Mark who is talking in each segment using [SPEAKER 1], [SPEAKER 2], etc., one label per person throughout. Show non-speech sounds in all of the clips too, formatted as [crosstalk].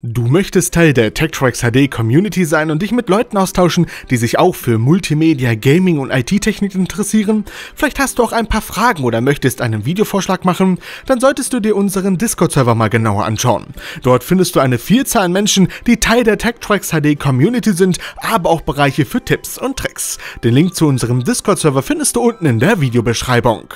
[SPEAKER 1] Du möchtest Teil der TechTracks HD Community sein und dich mit Leuten austauschen, die sich auch für Multimedia, Gaming und IT-Technik interessieren? Vielleicht hast du auch ein paar Fragen oder möchtest einen Videovorschlag machen? Dann solltest du dir unseren Discord-Server mal genauer anschauen. Dort findest du eine Vielzahl an Menschen, die Teil der TechTracks HD Community sind, aber auch Bereiche für Tipps und Tricks. Den Link zu unserem Discord-Server findest du unten in der Videobeschreibung.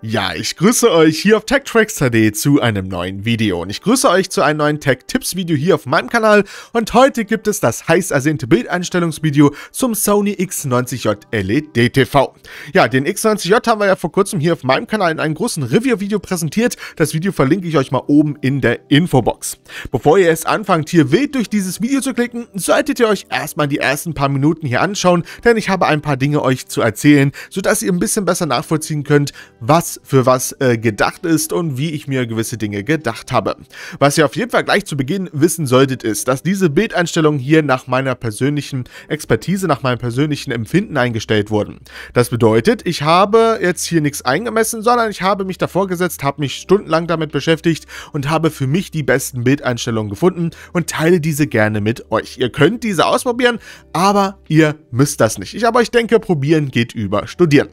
[SPEAKER 1] Ja, ich grüße euch hier auf TechTracks.de zu einem neuen Video und ich grüße euch zu einem neuen Tech-Tipps-Video hier auf meinem Kanal und heute gibt es das heiß ersehnte Bildeinstellungsvideo zum Sony X90J LED TV. Ja, den X90J haben wir ja vor kurzem hier auf meinem Kanal in einem großen Review-Video präsentiert, das Video verlinke ich euch mal oben in der Infobox. Bevor ihr es anfangt hier wild durch dieses Video zu klicken, solltet ihr euch erstmal die ersten paar Minuten hier anschauen, denn ich habe ein paar Dinge euch zu erzählen, sodass ihr ein bisschen besser nachvollziehen könnt, was was für was äh, gedacht ist und wie ich mir gewisse Dinge gedacht habe. Was ihr auf jeden Fall gleich zu Beginn wissen solltet, ist, dass diese Bildeinstellungen hier nach meiner persönlichen Expertise, nach meinem persönlichen Empfinden eingestellt wurden. Das bedeutet, ich habe jetzt hier nichts eingemessen, sondern ich habe mich davor gesetzt, habe mich stundenlang damit beschäftigt und habe für mich die besten Bildeinstellungen gefunden und teile diese gerne mit euch. Ihr könnt diese ausprobieren, aber ihr müsst das nicht. Ich aber ich denke, probieren geht über studieren.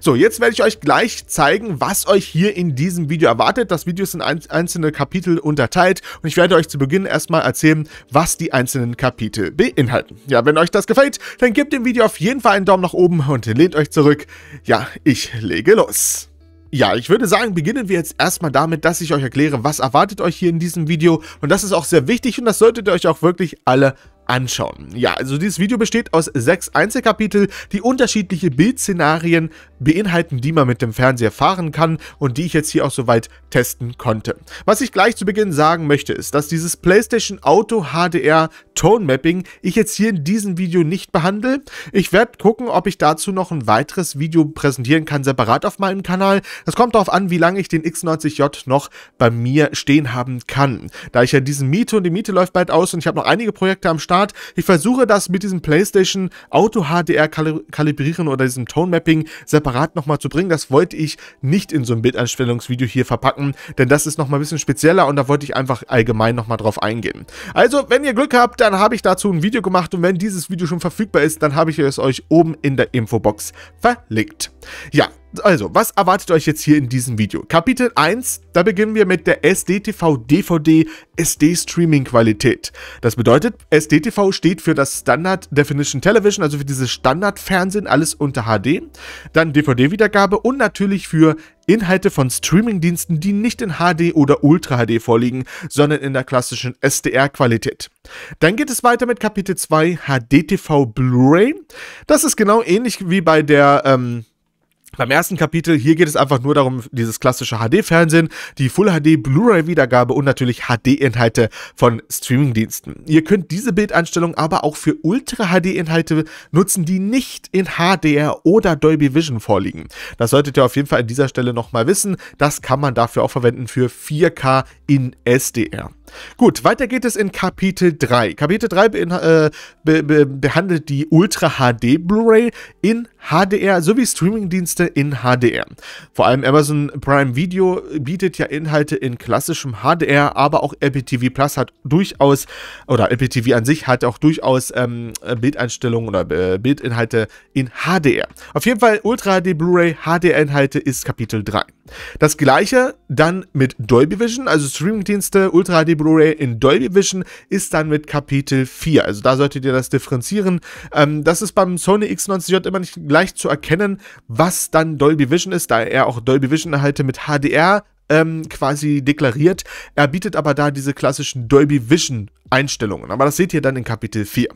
[SPEAKER 1] So, jetzt werde ich euch gleich zeigen, zeigen, was euch hier in diesem Video erwartet. Das Video ist in einzelne Kapitel unterteilt und ich werde euch zu Beginn erstmal erzählen, was die einzelnen Kapitel beinhalten. Ja, wenn euch das gefällt, dann gebt dem Video auf jeden Fall einen Daumen nach oben und lehnt euch zurück. Ja, ich lege los. Ja, ich würde sagen, beginnen wir jetzt erstmal damit, dass ich euch erkläre, was erwartet euch hier in diesem Video. Und das ist auch sehr wichtig und das solltet ihr euch auch wirklich alle anschauen. Ja, also dieses Video besteht aus sechs Einzelkapitel, die unterschiedliche Bildszenarien beinhalten, die man mit dem Fernseher fahren kann und die ich jetzt hier auch soweit testen konnte. Was ich gleich zu Beginn sagen möchte, ist, dass dieses PlayStation Auto HDR Tone Mapping ich jetzt hier in diesem Video nicht behandle. Ich werde gucken, ob ich dazu noch ein weiteres Video präsentieren kann, separat auf meinem Kanal. Das kommt darauf an, wie lange ich den X90J noch bei mir stehen haben kann. Da ich ja diesen Miete und die Miete läuft bald aus und ich habe noch einige Projekte am Start, ich versuche das mit diesem PlayStation Auto HDR kalibrieren oder diesem Tone Mapping separat separat nochmal zu bringen. Das wollte ich nicht in so ein Bildanstellungsvideo hier verpacken, denn das ist nochmal ein bisschen spezieller und da wollte ich einfach allgemein nochmal drauf eingehen. Also, wenn ihr Glück habt, dann habe ich dazu ein Video gemacht und wenn dieses Video schon verfügbar ist, dann habe ich es euch oben in der Infobox verlinkt. Ja, also, was erwartet euch jetzt hier in diesem Video? Kapitel 1, da beginnen wir mit der SDTV-DVD SD-Streaming-Qualität. Das bedeutet, SDTV steht für das Standard Definition Television, also für dieses Standard-Fernsehen, alles unter HD. Dann DVD-Wiedergabe und natürlich für Inhalte von Streaming-Diensten, die nicht in HD oder Ultra HD vorliegen, sondern in der klassischen SDR-Qualität. Dann geht es weiter mit Kapitel 2 HDTV Blu-ray. Das ist genau ähnlich wie bei der ähm, beim ersten Kapitel, hier geht es einfach nur darum, dieses klassische HD-Fernsehen, die Full HD Blu-ray-Wiedergabe und natürlich HD-Inhalte von Streaming-Diensten. Ihr könnt diese Bildeinstellung aber auch für Ultra HD-Inhalte nutzen, die nicht in HDR oder Dolby Vision vorliegen. Das solltet ihr auf jeden Fall an dieser Stelle nochmal wissen. Das kann man dafür auch verwenden für 4K in SDR. Gut, weiter geht es in Kapitel 3. Kapitel 3 äh, be be behandelt die Ultra HD Blu-ray in HDR sowie Streamingdienste in HDR. Vor allem Amazon Prime Video bietet ja Inhalte in klassischem HDR, aber auch Apple TV Plus hat durchaus, oder Apple TV an sich hat auch durchaus ähm, Bildeinstellungen oder äh, Bildinhalte in HDR. Auf jeden Fall Ultra HD Blu-ray, HDR-Inhalte ist Kapitel 3. Das gleiche dann mit Dolby Vision, also Streamingdienste, Ultra HD Blu-ray in Dolby Vision ist dann mit Kapitel 4. Also da solltet ihr das differenzieren. Ähm, das ist beim Sony X90J immer nicht leicht zu erkennen, was dann Dolby Vision ist, da er auch Dolby Vision erhalte mit HDR ähm, quasi deklariert. Er bietet aber da diese klassischen Dolby Vision Einstellungen. Aber das seht ihr dann in Kapitel 4.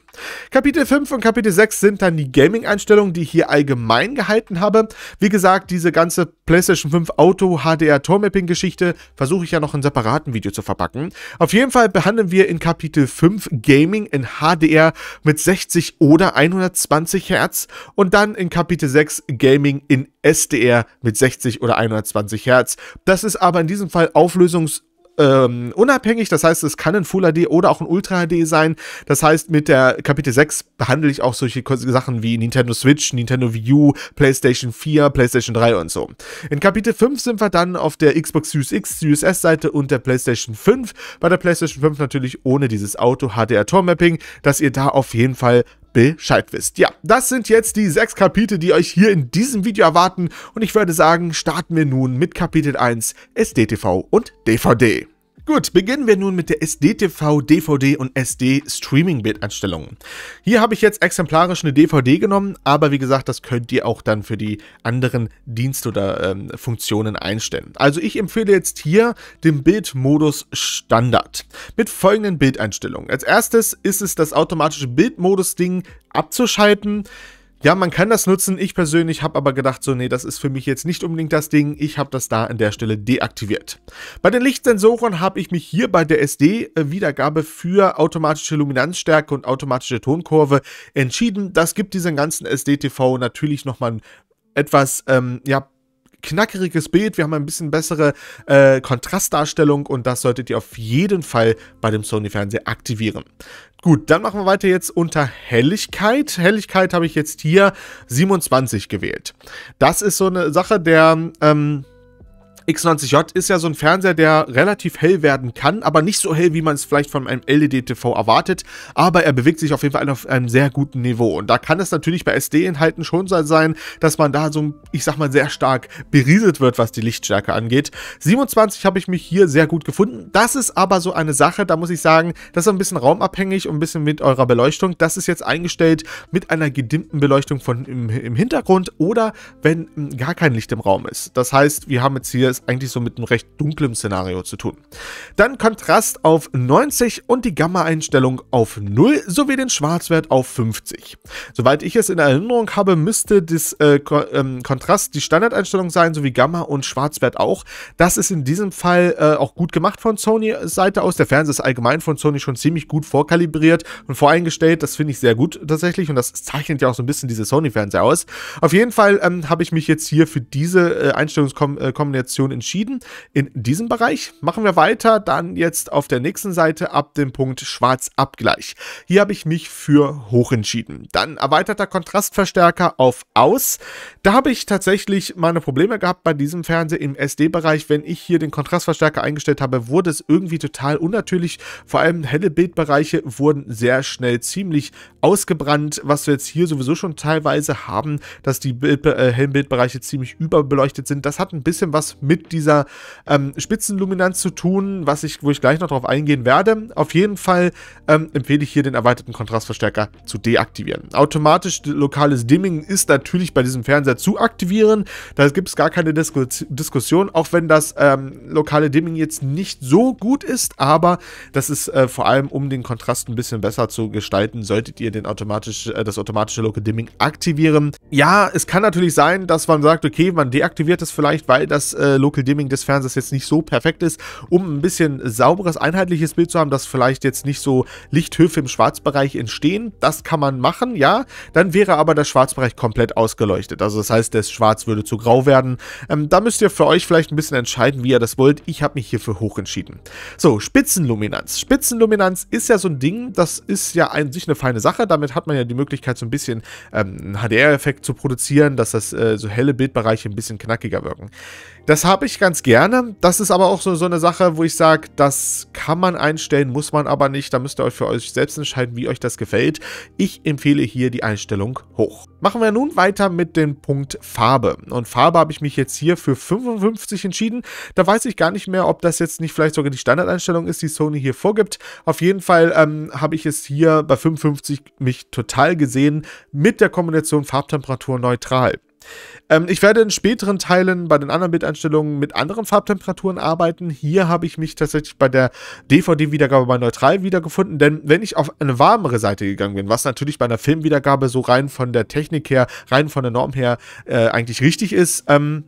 [SPEAKER 1] Kapitel 5 und Kapitel 6 sind dann die Gaming-Einstellungen, die ich hier allgemein gehalten habe. Wie gesagt, diese ganze PlayStation 5 Auto HDR Tormapping Geschichte versuche ich ja noch in separaten Video zu verpacken. Auf jeden Fall behandeln wir in Kapitel 5 Gaming in HDR mit 60 oder 120 Hertz und dann in Kapitel 6 Gaming in SDR mit 60 oder 120 Hertz. Das ist aber in diesem Fall auflösungs- ähm, unabhängig. Das heißt, es kann ein Full HD oder auch ein Ultra HD sein. Das heißt, mit der Kapitel 6 behandle ich auch solche Sachen wie Nintendo Switch, Nintendo Wii U, PlayStation 4, PlayStation 3 und so. In Kapitel 5 sind wir dann auf der Xbox Series X, Series S Seite und der PlayStation 5. Bei der PlayStation 5 natürlich ohne dieses Auto HDR Tor Mapping, dass ihr da auf jeden Fall Bescheid wisst. Ja, das sind jetzt die sechs Kapitel, die euch hier in diesem Video erwarten und ich würde sagen, starten wir nun mit Kapitel 1 SDTV und DVD. Gut, beginnen wir nun mit der SDTV, DVD und SD Streaming Bildanstellung. Hier habe ich jetzt exemplarisch eine DVD genommen, aber wie gesagt, das könnt ihr auch dann für die anderen Dienste oder ähm, Funktionen einstellen. Also ich empfehle jetzt hier den Bildmodus Standard mit folgenden Bildeinstellungen. Als erstes ist es das automatische Bildmodus-Ding abzuschalten. Ja, man kann das nutzen. Ich persönlich habe aber gedacht, so, nee, das ist für mich jetzt nicht unbedingt das Ding. Ich habe das da an der Stelle deaktiviert. Bei den Lichtsensoren habe ich mich hier bei der SD-Wiedergabe äh, für automatische Luminanzstärke und automatische Tonkurve entschieden. Das gibt diesen ganzen SDTV natürlich nochmal etwas ähm, ja, knackeriges Bild, wir haben ein bisschen bessere äh, Kontrastdarstellung und das solltet ihr auf jeden Fall bei dem Sony-Fernseher aktivieren. Gut, dann machen wir weiter jetzt unter Helligkeit. Helligkeit habe ich jetzt hier 27 gewählt. Das ist so eine Sache der... Ähm, X90J ist ja so ein Fernseher, der relativ hell werden kann, aber nicht so hell, wie man es vielleicht von einem LED-TV erwartet, aber er bewegt sich auf jeden Fall auf einem sehr guten Niveau und da kann es natürlich bei SD-Inhalten schon so sein, dass man da so, ich sag mal, sehr stark berieselt wird, was die Lichtstärke angeht. 27 habe ich mich hier sehr gut gefunden, das ist aber so eine Sache, da muss ich sagen, das ist ein bisschen raumabhängig und ein bisschen mit eurer Beleuchtung, das ist jetzt eingestellt mit einer gedimmten Beleuchtung von im, im Hintergrund oder wenn hm, gar kein Licht im Raum ist. Das heißt, wir haben jetzt hier alles eigentlich so mit einem recht dunklen Szenario zu tun. Dann Kontrast auf 90 und die Gamma-Einstellung auf 0 sowie den Schwarzwert auf 50. Soweit ich es in Erinnerung habe, müsste das äh, Ko ähm, Kontrast die Standardeinstellung sein, sowie Gamma und Schwarzwert auch. Das ist in diesem Fall äh, auch gut gemacht von Sony Seite aus. Der Fernseher ist allgemein von Sony schon ziemlich gut vorkalibriert und voreingestellt. Das finde ich sehr gut tatsächlich und das zeichnet ja auch so ein bisschen diese Sony-Fernseher aus. Auf jeden Fall ähm, habe ich mich jetzt hier für diese äh, Einstellungskombination äh, Position entschieden. In diesem Bereich machen wir weiter, dann jetzt auf der nächsten Seite ab dem Punkt Schwarzabgleich. Hier habe ich mich für hoch entschieden. Dann erweiterter Kontrastverstärker auf aus. Da habe ich tatsächlich meine Probleme gehabt bei diesem Fernseher im SD-Bereich. Wenn ich hier den Kontrastverstärker eingestellt habe, wurde es irgendwie total unnatürlich. Vor allem helle Bildbereiche wurden sehr schnell ziemlich ausgebrannt, was wir jetzt hier sowieso schon teilweise haben, dass die Bild, äh, hellen Bildbereiche ziemlich überbeleuchtet sind. Das hat ein bisschen was mit mit dieser ähm, Spitzenluminanz zu tun, was ich, wo ich gleich noch drauf eingehen werde. Auf jeden Fall ähm, empfehle ich hier den erweiterten Kontrastverstärker zu deaktivieren. Automatisch lokales Dimming ist natürlich bei diesem Fernseher zu aktivieren. Da gibt es gar keine Disku Diskussion, auch wenn das ähm, lokale Dimming jetzt nicht so gut ist, aber das ist äh, vor allem, um den Kontrast ein bisschen besser zu gestalten, solltet ihr den automatisch, äh, das automatische Local Dimming aktivieren. Ja, es kann natürlich sein, dass man sagt, okay, man deaktiviert es vielleicht, weil das äh, Local Dimming des Fernsehers jetzt nicht so perfekt ist, um ein bisschen sauberes, einheitliches Bild zu haben, dass vielleicht jetzt nicht so Lichthöfe im Schwarzbereich entstehen. Das kann man machen, ja. Dann wäre aber der Schwarzbereich komplett ausgeleuchtet. Also das heißt, das Schwarz würde zu grau werden. Ähm, da müsst ihr für euch vielleicht ein bisschen entscheiden, wie ihr das wollt. Ich habe mich hierfür hoch entschieden. So, Spitzenluminanz. Spitzenluminanz ist ja so ein Ding, das ist ja an sich eine feine Sache. Damit hat man ja die Möglichkeit, so ein bisschen ähm, einen HDR-Effekt zu produzieren, dass das äh, so helle Bildbereiche ein bisschen knackiger wirken. Das habe ich ganz gerne. Das ist aber auch so, so eine Sache, wo ich sage, das kann man einstellen, muss man aber nicht. Da müsst ihr euch für euch selbst entscheiden, wie euch das gefällt. Ich empfehle hier die Einstellung hoch. Machen wir nun weiter mit dem Punkt Farbe. Und Farbe habe ich mich jetzt hier für 55 entschieden. Da weiß ich gar nicht mehr, ob das jetzt nicht vielleicht sogar die Standardeinstellung ist, die Sony hier vorgibt. Auf jeden Fall ähm, habe ich es hier bei 55 mich total gesehen mit der Kombination Farbtemperatur neutral. Ähm, ich werde in späteren Teilen bei den anderen Bildeinstellungen mit anderen Farbtemperaturen arbeiten. Hier habe ich mich tatsächlich bei der DVD-Wiedergabe bei neutral wiedergefunden, denn wenn ich auf eine warmere Seite gegangen bin, was natürlich bei einer Filmwiedergabe so rein von der Technik her, rein von der Norm her äh, eigentlich richtig ist, ähm,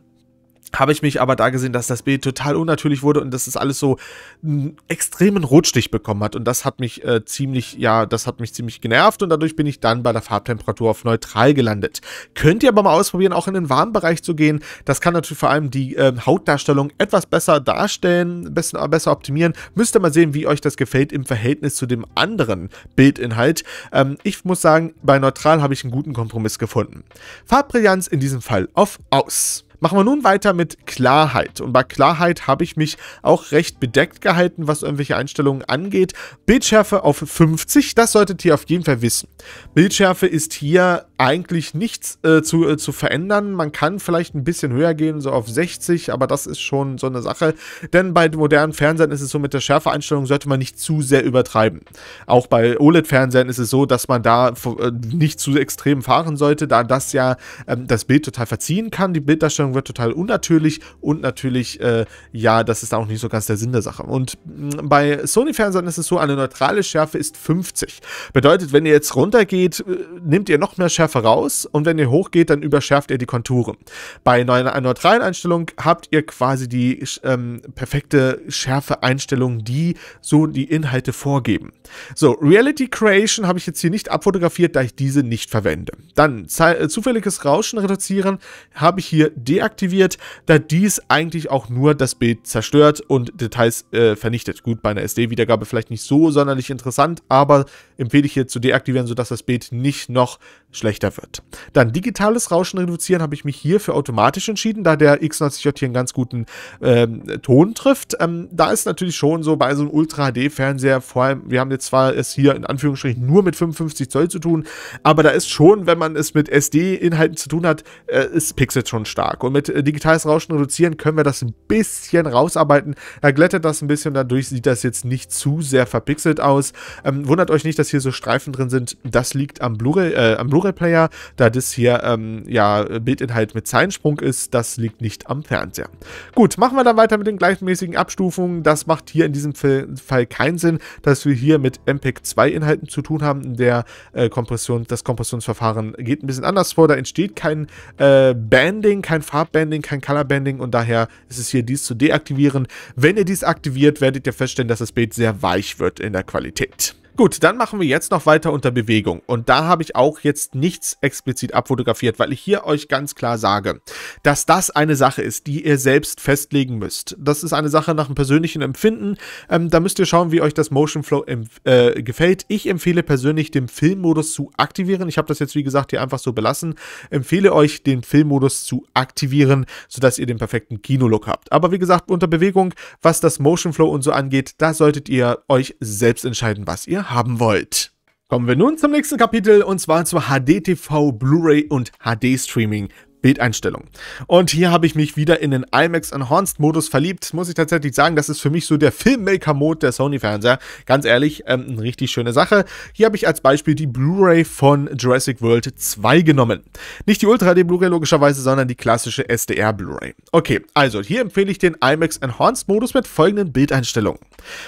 [SPEAKER 1] habe ich mich aber da gesehen, dass das Bild total unnatürlich wurde und dass es das alles so einen extremen Rotstich bekommen hat. Und das hat mich äh, ziemlich, ja, das hat mich ziemlich genervt und dadurch bin ich dann bei der Farbtemperatur auf neutral gelandet. Könnt ihr aber mal ausprobieren, auch in den warmen Bereich zu gehen. Das kann natürlich vor allem die äh, Hautdarstellung etwas besser darstellen, besser, äh, besser optimieren. Müsst ihr mal sehen, wie euch das gefällt im Verhältnis zu dem anderen Bildinhalt. Ähm, ich muss sagen, bei neutral habe ich einen guten Kompromiss gefunden. Farbbrillanz in diesem Fall auf aus. Machen wir nun weiter mit Klarheit. Und bei Klarheit habe ich mich auch recht bedeckt gehalten, was irgendwelche Einstellungen angeht. Bildschärfe auf 50, das solltet ihr auf jeden Fall wissen. Bildschärfe ist hier eigentlich nichts äh, zu, äh, zu verändern. Man kann vielleicht ein bisschen höher gehen, so auf 60, aber das ist schon so eine Sache. Denn bei modernen Fernsehern ist es so, mit der Schärfeeinstellung sollte man nicht zu sehr übertreiben. Auch bei OLED-Fernsehern ist es so, dass man da äh, nicht zu extrem fahren sollte, da das ja ähm, das Bild total verziehen kann. Die Bilddarstellung wird total unnatürlich und natürlich, äh, ja, das ist auch nicht so ganz der Sinn der Sache. Und mm, bei Sony-Fernsehern ist es so, eine neutrale Schärfe ist 50. Bedeutet, wenn ihr jetzt runtergeht, äh, nehmt ihr noch mehr Schärfe Unschärfe raus und wenn ihr hochgeht, dann überschärft ihr die Konturen. Bei einer neutralen Einstellung habt ihr quasi die ähm, perfekte Schärfe-Einstellung, die so die Inhalte vorgeben. So, Reality Creation habe ich jetzt hier nicht abfotografiert, da ich diese nicht verwende. Dann äh, zufälliges Rauschen reduzieren habe ich hier deaktiviert, da dies eigentlich auch nur das Bild zerstört und Details äh, vernichtet. Gut, bei einer SD-Wiedergabe vielleicht nicht so sonderlich interessant, aber empfehle ich hier zu deaktivieren, sodass das Bild nicht noch schlechter schlechter wird. Dann digitales Rauschen reduzieren habe ich mich hier für automatisch entschieden, da der X90J hier einen ganz guten ähm, Ton trifft. Ähm, da ist natürlich schon so bei so einem Ultra-HD-Fernseher, vor allem, wir haben jetzt zwar es hier in Anführungsstrichen nur mit 55 Zoll zu tun, aber da ist schon, wenn man es mit SD-Inhalten zu tun hat, äh, ist Pixel schon stark. Und mit äh, digitales Rauschen reduzieren können wir das ein bisschen rausarbeiten. Er glättet das ein bisschen, dadurch sieht das jetzt nicht zu sehr verpixelt aus. Ähm, wundert euch nicht, dass hier so Streifen drin sind. Das liegt am äh, Blu-ray-Player. Äh, Blu wir da das hier ähm, ja Bildinhalt mit Zeichensprung ist, das liegt nicht am Fernseher. Gut, machen wir dann weiter mit den gleichmäßigen Abstufungen. Das macht hier in diesem Fall keinen Sinn, dass wir hier mit MPEG 2 Inhalten zu tun haben. Der äh, Kompression, das Kompressionsverfahren geht ein bisschen anders vor. Da entsteht kein äh, Banding, kein Farbbanding, kein Colorbanding und daher ist es hier dies zu deaktivieren. Wenn ihr dies aktiviert, werdet ihr feststellen, dass das Bild sehr weich wird in der Qualität. Gut, dann machen wir jetzt noch weiter unter Bewegung. Und da habe ich auch jetzt nichts explizit abfotografiert, weil ich hier euch ganz klar sage, dass das eine Sache ist, die ihr selbst festlegen müsst. Das ist eine Sache nach einem persönlichen Empfinden. Ähm, da müsst ihr schauen, wie euch das Motion Flow äh, gefällt. Ich empfehle persönlich, den Filmmodus zu aktivieren. Ich habe das jetzt, wie gesagt, hier einfach so belassen. Empfehle euch, den Filmmodus zu aktivieren, sodass ihr den perfekten Kinolook habt. Aber wie gesagt, unter Bewegung, was das Motion Flow und so angeht, da solltet ihr euch selbst entscheiden, was ihr haben wollt. Kommen wir nun zum nächsten Kapitel und zwar zu HDTV, Blu-ray und HD-Streaming. Bildeinstellungen. Und hier habe ich mich wieder in den IMAX Enhanced Modus verliebt. Muss ich tatsächlich sagen, das ist für mich so der Filmmaker-Mode der Sony-Fernseher. Ganz ehrlich, ähm, eine richtig schöne Sache. Hier habe ich als Beispiel die Blu-ray von Jurassic World 2 genommen. Nicht die Ultra d Blu-ray logischerweise, sondern die klassische SDR Blu-ray. Okay, also hier empfehle ich den IMAX Enhanced Modus mit folgenden Bildeinstellungen.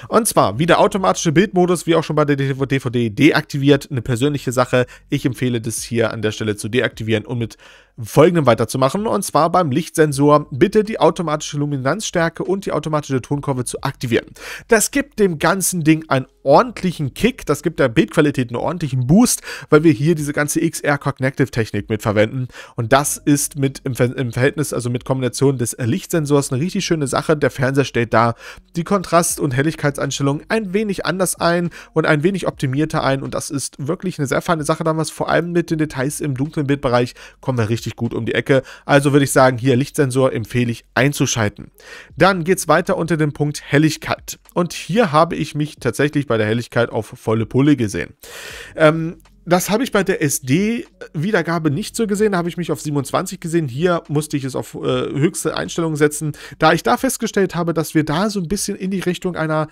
[SPEAKER 1] Und zwar, wieder automatische Bildmodus, wie auch schon bei der DVD deaktiviert, eine persönliche Sache. Ich empfehle das hier an der Stelle zu deaktivieren und mit folgenden folgendem weiterzumachen, und zwar beim Lichtsensor bitte die automatische Luminanzstärke und die automatische Tonkurve zu aktivieren. Das gibt dem ganzen Ding einen ordentlichen Kick, das gibt der Bildqualität einen ordentlichen Boost, weil wir hier diese ganze XR Cognitive Technik mitverwenden. und das ist mit im, im Verhältnis, also mit Kombination des Lichtsensors eine richtig schöne Sache. Der Fernseher stellt da die Kontrast- und Helligkeitseinstellungen ein wenig anders ein und ein wenig optimierter ein und das ist wirklich eine sehr feine Sache damals, vor allem mit den Details im dunklen Bildbereich kommen wir richtig gut um die die Ecke. Also würde ich sagen, hier Lichtsensor empfehle ich einzuschalten. Dann geht es weiter unter dem Punkt Helligkeit. Und hier habe ich mich tatsächlich bei der Helligkeit auf volle Pulle gesehen. Ähm, das habe ich bei der SD-Wiedergabe nicht so gesehen. Da habe ich mich auf 27 gesehen. Hier musste ich es auf äh, höchste Einstellung setzen. Da ich da festgestellt habe, dass wir da so ein bisschen in die Richtung einer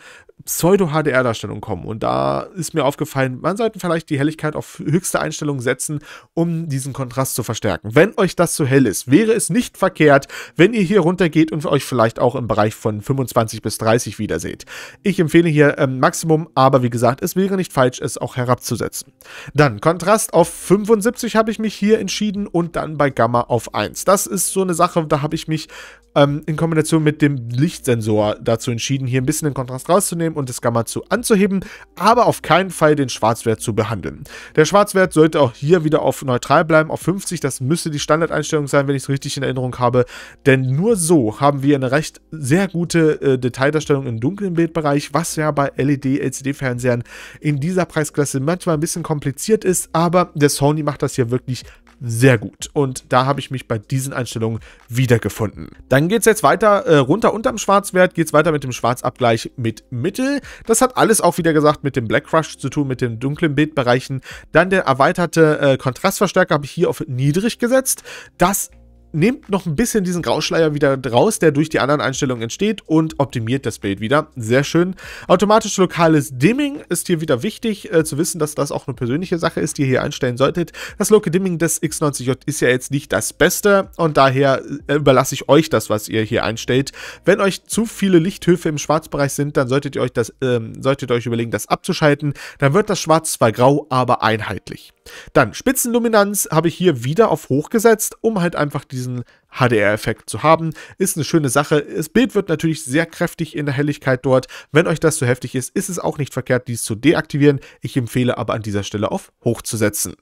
[SPEAKER 1] Pseudo-HDR-Darstellung kommen. Und da ist mir aufgefallen, man sollte vielleicht die Helligkeit auf höchste Einstellung setzen, um diesen Kontrast zu verstärken. Wenn euch das zu hell ist, wäre es nicht verkehrt, wenn ihr hier runtergeht und euch vielleicht auch im Bereich von 25 bis 30 wiederseht. Ich empfehle hier ähm, Maximum, aber wie gesagt, es wäre nicht falsch, es auch herabzusetzen. Da dann Kontrast auf 75 habe ich mich hier entschieden und dann bei Gamma auf 1. Das ist so eine Sache, da habe ich mich ähm, in Kombination mit dem Lichtsensor dazu entschieden, hier ein bisschen den Kontrast rauszunehmen und das Gamma zu anzuheben, aber auf keinen Fall den Schwarzwert zu behandeln. Der Schwarzwert sollte auch hier wieder auf neutral bleiben, auf 50. Das müsste die Standardeinstellung sein, wenn ich es richtig in Erinnerung habe, denn nur so haben wir eine recht sehr gute äh, Detaildarstellung im dunklen Bildbereich, was ja bei LED-LCD-Fernsehern in dieser Preisklasse manchmal ein bisschen kompliziert kompliziert ist, aber der Sony macht das hier wirklich sehr gut. Und da habe ich mich bei diesen Einstellungen wiedergefunden. Dann geht es jetzt weiter äh, runter unterm Schwarzwert, geht es weiter mit dem Schwarzabgleich mit Mittel. Das hat alles auch wieder gesagt mit dem Black Crush zu tun, mit den dunklen Bildbereichen. Dann der erweiterte äh, Kontrastverstärker habe ich hier auf niedrig gesetzt. Das nehmt noch ein bisschen diesen Grauschleier wieder raus, der durch die anderen Einstellungen entsteht und optimiert das Bild wieder. Sehr schön. Automatisch lokales Dimming ist hier wieder wichtig äh, zu wissen, dass das auch eine persönliche Sache ist, die ihr hier einstellen solltet. Das Local Dimming des X90J ist ja jetzt nicht das Beste und daher äh, überlasse ich euch das, was ihr hier einstellt. Wenn euch zu viele Lichthöfe im Schwarzbereich sind, dann solltet ihr euch das, ähm, solltet ihr euch überlegen, das abzuschalten. Dann wird das Schwarz zwar grau, aber einheitlich. Dann Spitzenluminanz habe ich hier wieder auf hoch gesetzt, um halt einfach diesen diesen HDR-Effekt zu haben. Ist eine schöne Sache. Das Bild wird natürlich sehr kräftig in der Helligkeit dort. Wenn euch das zu heftig ist, ist es auch nicht verkehrt, dies zu deaktivieren. Ich empfehle aber an dieser Stelle auf hoch zu setzen.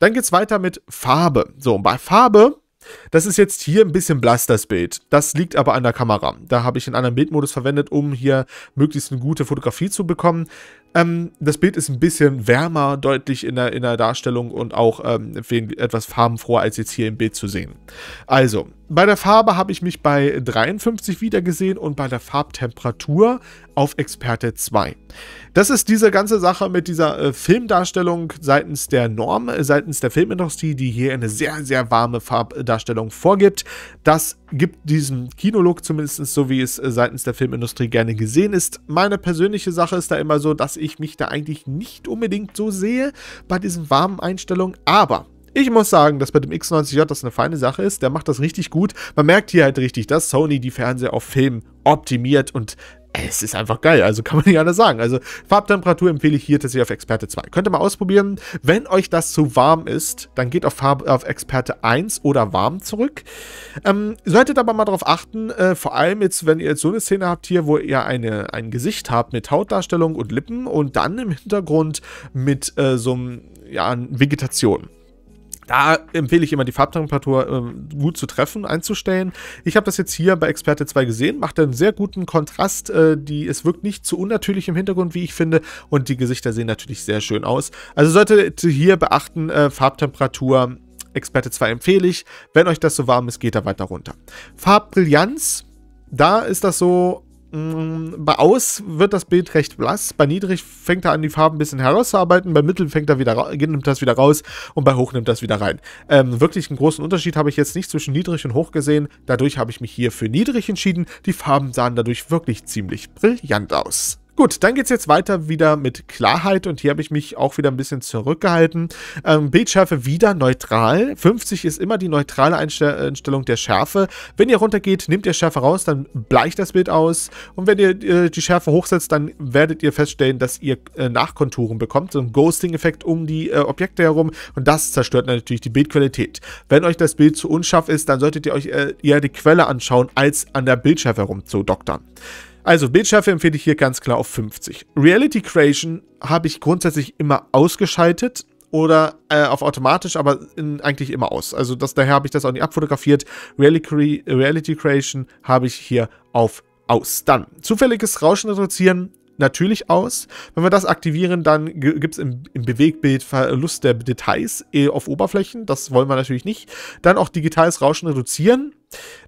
[SPEAKER 1] Dann geht es weiter mit Farbe. So, und bei Farbe das ist jetzt hier ein bisschen blass, das Bild. Das liegt aber an der Kamera. Da habe ich einen anderen Bildmodus verwendet, um hier möglichst eine gute Fotografie zu bekommen. Ähm, das Bild ist ein bisschen wärmer, deutlich in der, in der Darstellung und auch ähm, etwas farbenfroher als jetzt hier im Bild zu sehen. Also, bei der Farbe habe ich mich bei 53 wiedergesehen und bei der Farbtemperatur auf Experte 2. Das ist diese ganze Sache mit dieser äh, Filmdarstellung seitens der Norm, äh, seitens der Filmindustrie, die hier eine sehr, sehr warme Farbdarstellung vorgibt. Das gibt diesem Kinolook zumindest so, wie es äh, seitens der Filmindustrie gerne gesehen ist. Meine persönliche Sache ist da immer so, dass ich ich mich da eigentlich nicht unbedingt so sehe bei diesen warmen Einstellungen, aber ich muss sagen, dass bei dem X90J das eine feine Sache ist. Der macht das richtig gut. Man merkt hier halt richtig, dass Sony die Fernseher auf Film optimiert und es ist einfach geil, also kann man nicht anders sagen. Also Farbtemperatur empfehle ich hier tatsächlich auf Experte 2. Könnt ihr mal ausprobieren. Wenn euch das zu warm ist, dann geht auf, Farb, auf Experte 1 oder warm zurück. Ähm, solltet aber mal darauf achten, äh, vor allem jetzt, wenn ihr jetzt so eine Szene habt hier, wo ihr eine, ein Gesicht habt mit Hautdarstellung und Lippen und dann im Hintergrund mit äh, so einem, ja, Vegetation da empfehle ich immer die Farbtemperatur äh, gut zu treffen, einzustellen. Ich habe das jetzt hier bei Experte 2 gesehen, macht einen sehr guten Kontrast. Äh, die, es wirkt nicht zu unnatürlich im Hintergrund, wie ich finde. Und die Gesichter sehen natürlich sehr schön aus. Also solltet ihr hier beachten, äh, Farbtemperatur Experte 2 empfehle ich. Wenn euch das so warm ist, geht da weiter runter. Farbbrillanz, da ist das so, Mm, bei aus wird das Bild recht blass, bei niedrig fängt er an, die Farben ein bisschen herauszuarbeiten, bei mittel fängt er wieder nimmt das wieder raus und bei hoch nimmt das wieder rein. Ähm, wirklich einen großen Unterschied habe ich jetzt nicht zwischen niedrig und hoch gesehen, dadurch habe ich mich hier für niedrig entschieden, die Farben sahen dadurch wirklich ziemlich brillant aus. Gut, dann geht's jetzt weiter wieder mit Klarheit und hier habe ich mich auch wieder ein bisschen zurückgehalten. Ähm, Bildschärfe wieder neutral. 50 ist immer die neutrale Einstellung der Schärfe. Wenn ihr runtergeht, nehmt ihr Schärfe raus, dann bleicht das Bild aus. Und wenn ihr äh, die Schärfe hochsetzt, dann werdet ihr feststellen, dass ihr äh, Nachkonturen bekommt, so ein Ghosting-Effekt um die äh, Objekte herum und das zerstört natürlich die Bildqualität. Wenn euch das Bild zu unscharf ist, dann solltet ihr euch äh, eher die Quelle anschauen, als an der Bildschärfe herum zu doktern. Also Bildschärfe empfehle ich hier ganz klar auf 50. Reality Creation habe ich grundsätzlich immer ausgeschaltet oder äh, auf automatisch, aber in, eigentlich immer aus. Also das, daher habe ich das auch nicht abfotografiert. Reality, Reality Creation habe ich hier auf aus. Dann zufälliges Rauschen reduzieren natürlich aus. Wenn wir das aktivieren, dann gibt es im, im, Bewegbild Verlust der Details eh, auf Oberflächen. Das wollen wir natürlich nicht. Dann auch digitales Rauschen reduzieren.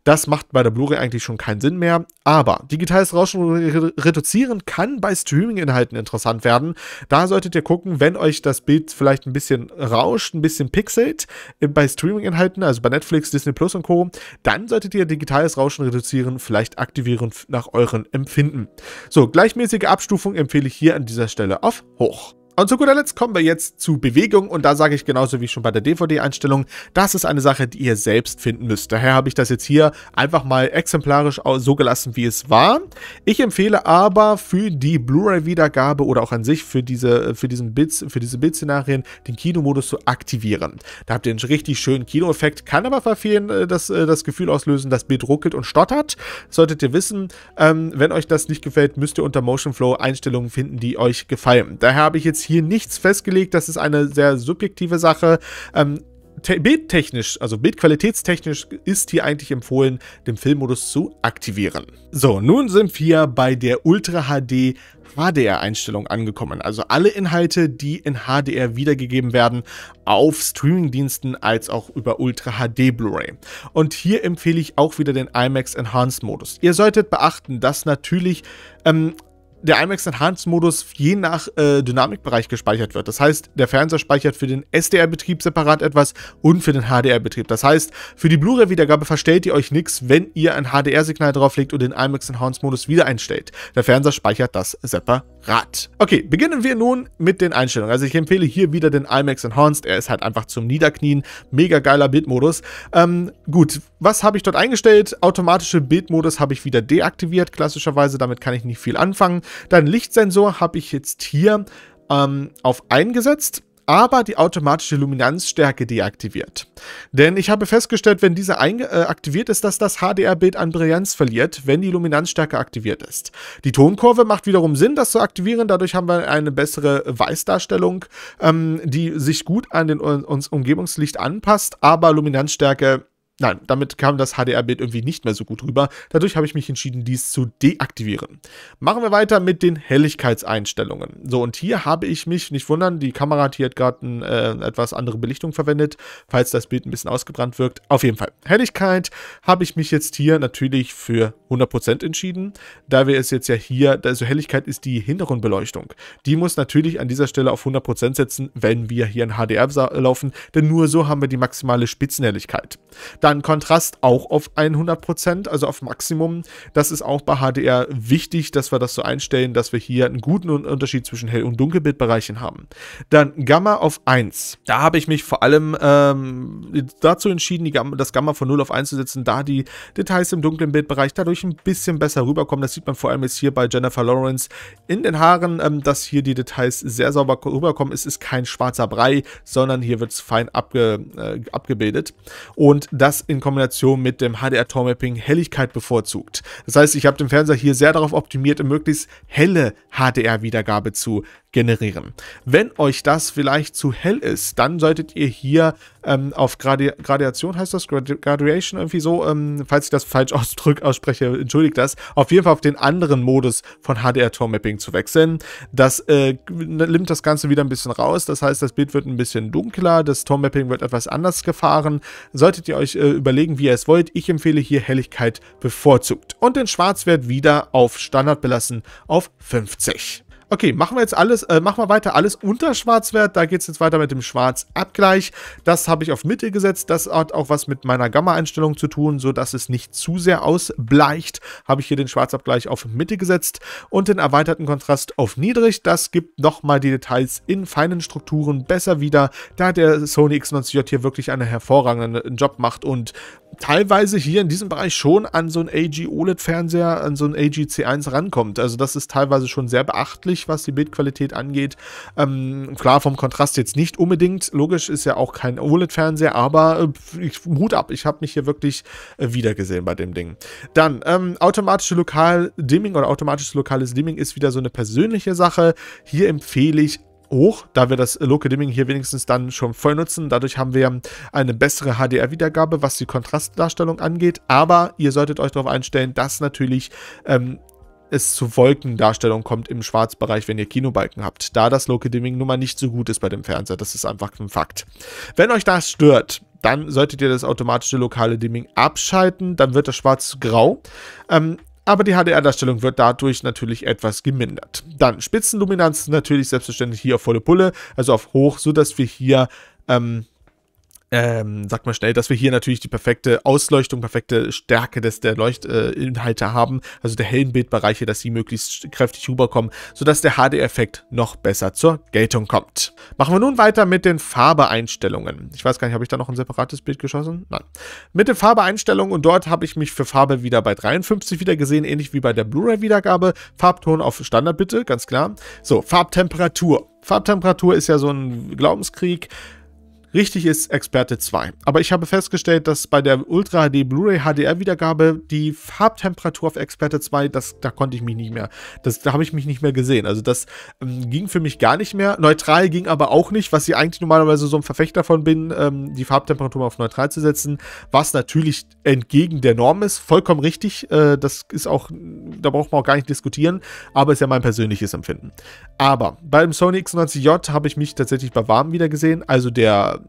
[SPEAKER 1] Das macht bei der Blu-ray eigentlich schon keinen Sinn mehr. Aber digitales Rauschen reduzieren kann bei Streaming-Inhalten interessant werden. Da solltet ihr gucken, wenn euch das Bild vielleicht ein bisschen rauscht, ein bisschen pixelt, äh, bei Streaming-Inhalten, also bei Netflix, Disney Plus und Co., dann solltet ihr digitales Rauschen reduzieren, vielleicht aktivieren nach euren Empfinden. So, gleichmäßige Abstufung empfehle ich hier an dieser Stelle auf hoch. Und zu guter Letzt kommen wir jetzt zu Bewegung und da sage ich genauso wie schon bei der DVD-Einstellung, das ist eine Sache, die ihr selbst finden müsst. Daher habe ich das jetzt hier einfach mal exemplarisch so gelassen, wie es war. Ich empfehle aber für die Blu-ray-Wiedergabe oder auch an sich für diese, für diesen Bits, für diese Bildszenarien den Kinomodus zu aktivieren. Da habt ihr einen richtig schönen Kinoeffekt, kann aber verfehlen, äh, dass äh, das Gefühl auslösen, das Bild ruckelt und stottert. Solltet ihr wissen, ähm, wenn euch das nicht gefällt, müsst ihr unter Motion Flow Einstellungen finden, die euch gefallen. Daher habe ich jetzt hier nichts festgelegt. Das ist eine sehr subjektive Sache. Ähm, bildtechnisch, also bildqualitätstechnisch ist hier eigentlich empfohlen, den Filmmodus zu aktivieren. So, nun sind wir bei der Ultra HD HDR-Einstellung angekommen. Also alle Inhalte, die in HDR wiedergegeben werden, auf Streamingdiensten als auch über Ultra HD Blu-ray. Und hier empfehle ich auch wieder den IMAX Enhanced Modus. Ihr solltet beachten, dass natürlich ähm, der IMAX Enhanced Modus je nach äh, Dynamikbereich gespeichert wird. Das heißt, der Fernseher speichert für den SDR-Betrieb separat etwas und für den HDR-Betrieb. Das heißt, für die Blu-ray-Wiedergabe verstellt ihr euch nichts, wenn ihr ein HDR-Signal drauflegt und den IMAX Enhanced Modus wieder einstellt. Der Fernseher speichert das separat. Okay, beginnen wir nun mit den Einstellungen. Also ich empfehle hier wieder den IMAX Enhanced. Er ist halt einfach zum Niederknien. Mega geiler Bildmodus. Ähm, gut, was habe ich dort eingestellt? Automatische Bildmodus habe ich wieder deaktiviert, klassischerweise. Damit kann ich nicht viel anfangen. Dein Lichtsensor habe ich jetzt hier ähm, auf eingesetzt aber die automatische Luminanzstärke deaktiviert. Denn ich habe festgestellt, wenn diese äh, aktiviert ist, dass das HDR-Bild an Brillanz verliert, wenn die Luminanzstärke aktiviert ist. Die Tonkurve macht wiederum Sinn, das zu aktivieren, dadurch haben wir eine bessere Weißdarstellung, ähm, die sich gut an den, uns Umgebungslicht anpasst, aber Luminanzstärke Nein, damit kam das HDR-Bild irgendwie nicht mehr so gut rüber. Dadurch habe ich mich entschieden, dies zu deaktivieren. Machen wir weiter mit den Helligkeitseinstellungen. So, und hier habe ich mich, nicht wundern, die Kamera hat hier gerade eine äh, etwas andere Belichtung verwendet, falls das Bild ein bisschen ausgebrannt wirkt. Auf jeden Fall. Helligkeit habe ich mich jetzt hier natürlich für 100% entschieden, da wir es jetzt ja hier, also Helligkeit ist die Hintergrundbeleuchtung. Die muss natürlich an dieser Stelle auf 100% setzen, wenn wir hier in HDR äh, laufen, denn nur so haben wir die maximale Spitzenhelligkeit. Da dann Kontrast auch auf 100%, also auf Maximum. Das ist auch bei HDR wichtig, dass wir das so einstellen, dass wir hier einen guten Unterschied zwischen Hell- und Dunkelbildbereichen haben. Dann Gamma auf 1. Da habe ich mich vor allem ähm, dazu entschieden, Gamma, das Gamma von 0 auf 1 zu setzen, da die Details im dunklen Bildbereich dadurch ein bisschen besser rüberkommen. Das sieht man vor allem jetzt hier bei Jennifer Lawrence in den Haaren, ähm, dass hier die Details sehr sauber rüberkommen. Es ist kein schwarzer Brei, sondern hier wird es fein abge, äh, abgebildet. Und das in Kombination mit dem HDR-Tormapping Helligkeit bevorzugt. Das heißt, ich habe den Fernseher hier sehr darauf optimiert, eine möglichst helle HDR-Wiedergabe zu generieren. Wenn euch das vielleicht zu hell ist, dann solltet ihr hier ähm, auf Gradi Gradation heißt das, Grad Graduation irgendwie so, ähm, falls ich das falsch [laughs] ausdrück, ausspreche, entschuldigt das, auf jeden Fall auf den anderen Modus von HDR-Tor-Mapping zu wechseln. Das äh, nimmt das Ganze wieder ein bisschen raus, das heißt, das Bild wird ein bisschen dunkler, das Tor-Mapping wird etwas anders gefahren. Solltet ihr euch äh, überlegen, wie ihr es wollt, ich empfehle hier Helligkeit bevorzugt. Und den Schwarzwert wieder auf Standard belassen, auf 50. Okay, machen wir jetzt alles, äh, machen wir weiter. Alles unter Schwarzwert. Da geht es jetzt weiter mit dem Schwarzabgleich. Das habe ich auf Mitte gesetzt. Das hat auch was mit meiner Gamma-Einstellung zu tun, sodass es nicht zu sehr ausbleicht. Habe ich hier den Schwarzabgleich auf Mitte gesetzt und den erweiterten Kontrast auf niedrig. Das gibt nochmal die Details in feinen Strukturen besser wieder, da der Sony X90J hier wirklich einen hervorragenden äh, Job macht und teilweise hier in diesem Bereich schon an so einen AG OLED-Fernseher, an so einen AG C1 rankommt. Also das ist teilweise schon sehr beachtlich sich, was die Bildqualität angeht. Ähm, klar, vom Kontrast jetzt nicht unbedingt. Logisch ist ja auch kein OLED-Fernseher, aber äh, ich, Hut ab, ich habe mich hier wirklich äh, wiedergesehen bei dem Ding. Dann, ähm, automatische Lokal-Dimming oder automatisches lokales Dimming ist wieder so eine persönliche Sache. Hier empfehle ich hoch, da wir das Local Dimming hier wenigstens dann schon voll nutzen. Dadurch haben wir eine bessere HDR-Wiedergabe, was die Kontrastdarstellung angeht. Aber ihr solltet euch darauf einstellen, dass natürlich ähm, es zu Wolkendarstellung kommt im Schwarzbereich, wenn ihr Kinobalken habt, da das Local Dimming nun mal nicht so gut ist bei dem Fernseher. Das ist einfach ein Fakt. Wenn euch das stört, dann solltet ihr das automatische lokale Dimming abschalten, dann wird das schwarz grau. Ähm, aber die HDR-Darstellung wird dadurch natürlich etwas gemindert. Dann Spitzenluminanz natürlich selbstverständlich hier auf volle Pulle, also auf hoch, sodass wir hier ähm, ähm, sagt mal schnell, dass wir hier natürlich die perfekte Ausleuchtung, perfekte Stärke des, der Leuchtinhalte äh, haben, also der hellen Bildbereiche, dass sie möglichst kräftig rüberkommen, sodass der HD-Effekt noch besser zur Geltung kommt. Machen wir nun weiter mit den Farbeeinstellungen. Ich weiß gar nicht, habe ich da noch ein separates Bild geschossen? Nein. Mit den Farbeeinstellungen und dort habe ich mich für Farbe wieder bei 53 wieder gesehen, ähnlich wie bei der Blu-ray-Wiedergabe. Farbton auf Standard bitte, ganz klar. So, Farbtemperatur. Farbtemperatur ist ja so ein Glaubenskrieg. Richtig ist Experte 2. Aber ich habe festgestellt, dass bei der Ultra HD Blu-ray HDR Wiedergabe die Farbtemperatur auf Experte 2, das, da konnte ich mich nicht mehr, das, da habe ich mich nicht mehr gesehen. Also das ähm, ging für mich gar nicht mehr. Neutral ging aber auch nicht, was ich eigentlich normalerweise so ein Verfechter davon bin, ähm, die Farbtemperatur auf neutral zu setzen, was natürlich entgegen der Norm ist. Vollkommen richtig. Äh, das ist auch, da braucht man auch gar nicht diskutieren, aber ist ja mein persönliches Empfinden. Aber beim Sony X90J habe ich mich tatsächlich bei warm wieder gesehen. Also der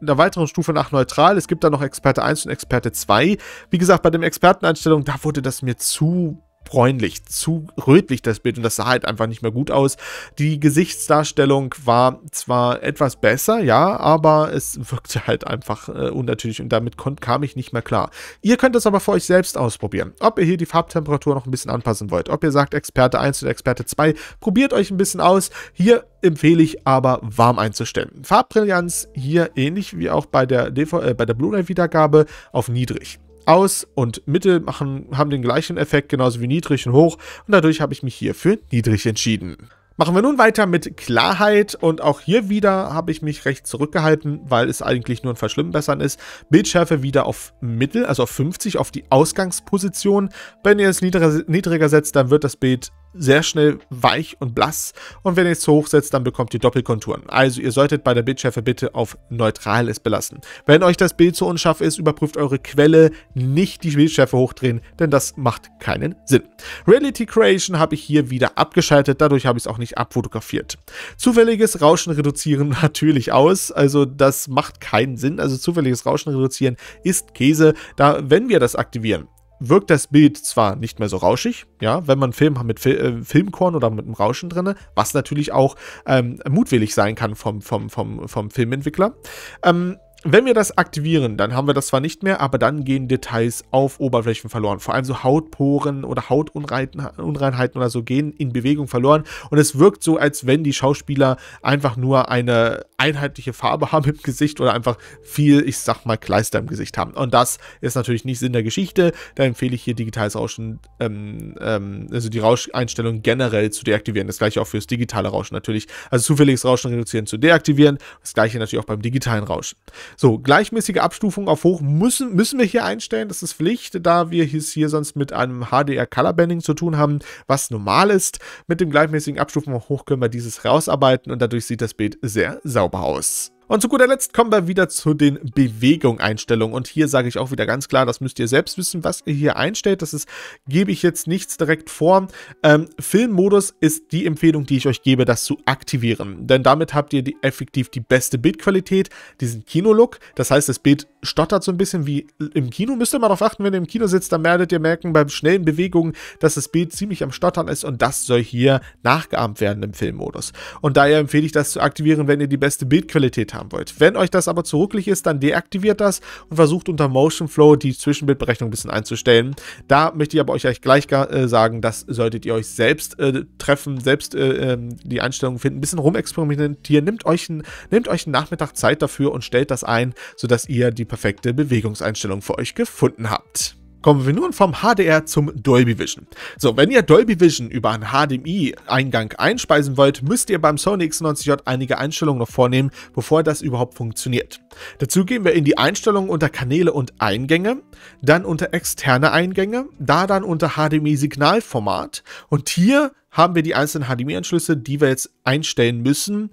[SPEAKER 1] einer weiteren Stufe nach neutral. Es gibt da noch Experte 1 und Experte 2. Wie gesagt, bei dem Experteneinstellung, da wurde das mir zu bräunlich, zu rötlich das Bild und das sah halt einfach nicht mehr gut aus. Die Gesichtsdarstellung war zwar etwas besser, ja, aber es wirkte halt einfach äh, unnatürlich und damit kam ich nicht mehr klar. Ihr könnt das aber für euch selbst ausprobieren, ob ihr hier die Farbtemperatur noch ein bisschen anpassen wollt, ob ihr sagt Experte 1 oder Experte 2, probiert euch ein bisschen aus. Hier empfehle ich aber warm einzustellen. Farbbrillanz hier ähnlich wie auch bei der, äh, bei der Blu-ray-Wiedergabe auf niedrig. Aus und Mittel machen, haben den gleichen Effekt, genauso wie niedrig und hoch. Und dadurch habe ich mich hier für niedrig entschieden. Machen wir nun weiter mit Klarheit und auch hier wieder habe ich mich recht zurückgehalten, weil es eigentlich nur ein Verschlimmbessern ist. Bildschärfe wieder auf Mittel, also auf 50, auf die Ausgangsposition. Wenn ihr es niedriger, niedriger setzt, dann wird das Bild sehr schnell weich und blass und wenn ihr es zu hoch setzt, dann bekommt ihr Doppelkonturen. Also ihr solltet bei der Bildschärfe bitte auf neutral es belassen. Wenn euch das Bild zu unscharf ist, überprüft eure Quelle, nicht die Bildschärfe hochdrehen, denn das macht keinen Sinn. Reality Creation habe ich hier wieder abgeschaltet, dadurch habe ich es auch nicht abfotografiert. Zufälliges Rauschen reduzieren [laughs] natürlich aus, also das macht keinen Sinn, also zufälliges Rauschen reduzieren ist Käse, da wenn wir das aktivieren, wirkt das Bild zwar nicht mehr so rauschig, ja, wenn man Film mit Fil äh, Filmkorn oder mit einem Rauschen drinne, was natürlich auch ähm, mutwillig sein kann vom, vom, vom, vom Filmentwickler. Ähm, wenn wir das aktivieren, dann haben wir das zwar nicht mehr, aber dann gehen Details auf Oberflächen verloren. Vor allem so Hautporen oder Hautunreinheiten oder so gehen in Bewegung verloren. Und es wirkt so, als wenn die Schauspieler einfach nur eine einheitliche Farbe [laughs] haben im Gesicht oder einfach viel, ich sag mal, Kleister im Gesicht haben. Und das ist natürlich nicht Sinn der Geschichte. Da empfehle ich hier digitales Rauschen, ähm, ähm, also die Rauscheinstellung generell zu deaktivieren. Das gleiche auch fürs digitale Rauschen natürlich. Also zufälliges Rauschen reduzieren zu deaktivieren. Das gleiche natürlich auch beim digitalen Rauschen. So, gleichmäßige Abstufung auf hoch müssen, müssen wir hier einstellen. Das ist Pflicht, da wir es hier sonst mit einem HDR Color Banding zu tun haben, was normal ist. Mit dem gleichmäßigen Abstufung auf hoch können wir dieses rausarbeiten und dadurch sieht das Bild sehr sauber aus. Und zu guter Letzt kommen wir wieder zu den Bewegung-Einstellungen. Und hier sage ich auch wieder ganz klar, das müsst ihr selbst wissen, was ihr hier einstellt. Das ist, gebe ich jetzt nichts direkt vor. Ähm, Filmmodus ist die Empfehlung, die ich euch gebe, das zu aktivieren. Denn damit habt ihr die, effektiv die beste Bildqualität, diesen Kinolook. Das heißt, das Bild stottert so ein bisschen wie im Kino. Müsst ihr mal darauf achten, wenn ihr im Kino sitzt, dann werdet ihr merken bei schnellen Bewegungen, dass das Bild ziemlich am Stottern ist. Und das soll hier nachgeahmt werden im Filmmodus. Und daher empfehle ich das zu aktivieren, wenn ihr die beste Bildqualität habt haben wollt. Wenn euch das aber zu ruckelig ist, dann deaktiviert das und versucht unter Motion Flow die Zwischenbildberechnung ein bisschen einzustellen. Da möchte ich aber euch gleich äh, sagen, das solltet ihr euch selbst äh, treffen, selbst äh, ähm, die Einstellungen finden, ein bisschen rumexperimentieren. Nehmt euch, nehmt euch einen Nachmittag Zeit dafür und stellt das ein, sodass ihr die perfekte Bewegungseinstellung für euch gefunden habt kommen wir nun vom HDR zum Dolby Vision. So, wenn ihr Dolby Vision über einen HDMI-Eingang einspeisen wollt, müsst ihr beim Sony X90J einige Einstellungen noch vornehmen, bevor das überhaupt funktioniert. Dazu gehen wir in die Einstellungen unter Kanäle und Eingänge, dann unter externe Eingänge, da dann unter HDMI-Signalformat und hier haben wir die einzelnen HDMI-Anschlüsse, die wir jetzt einstellen müssen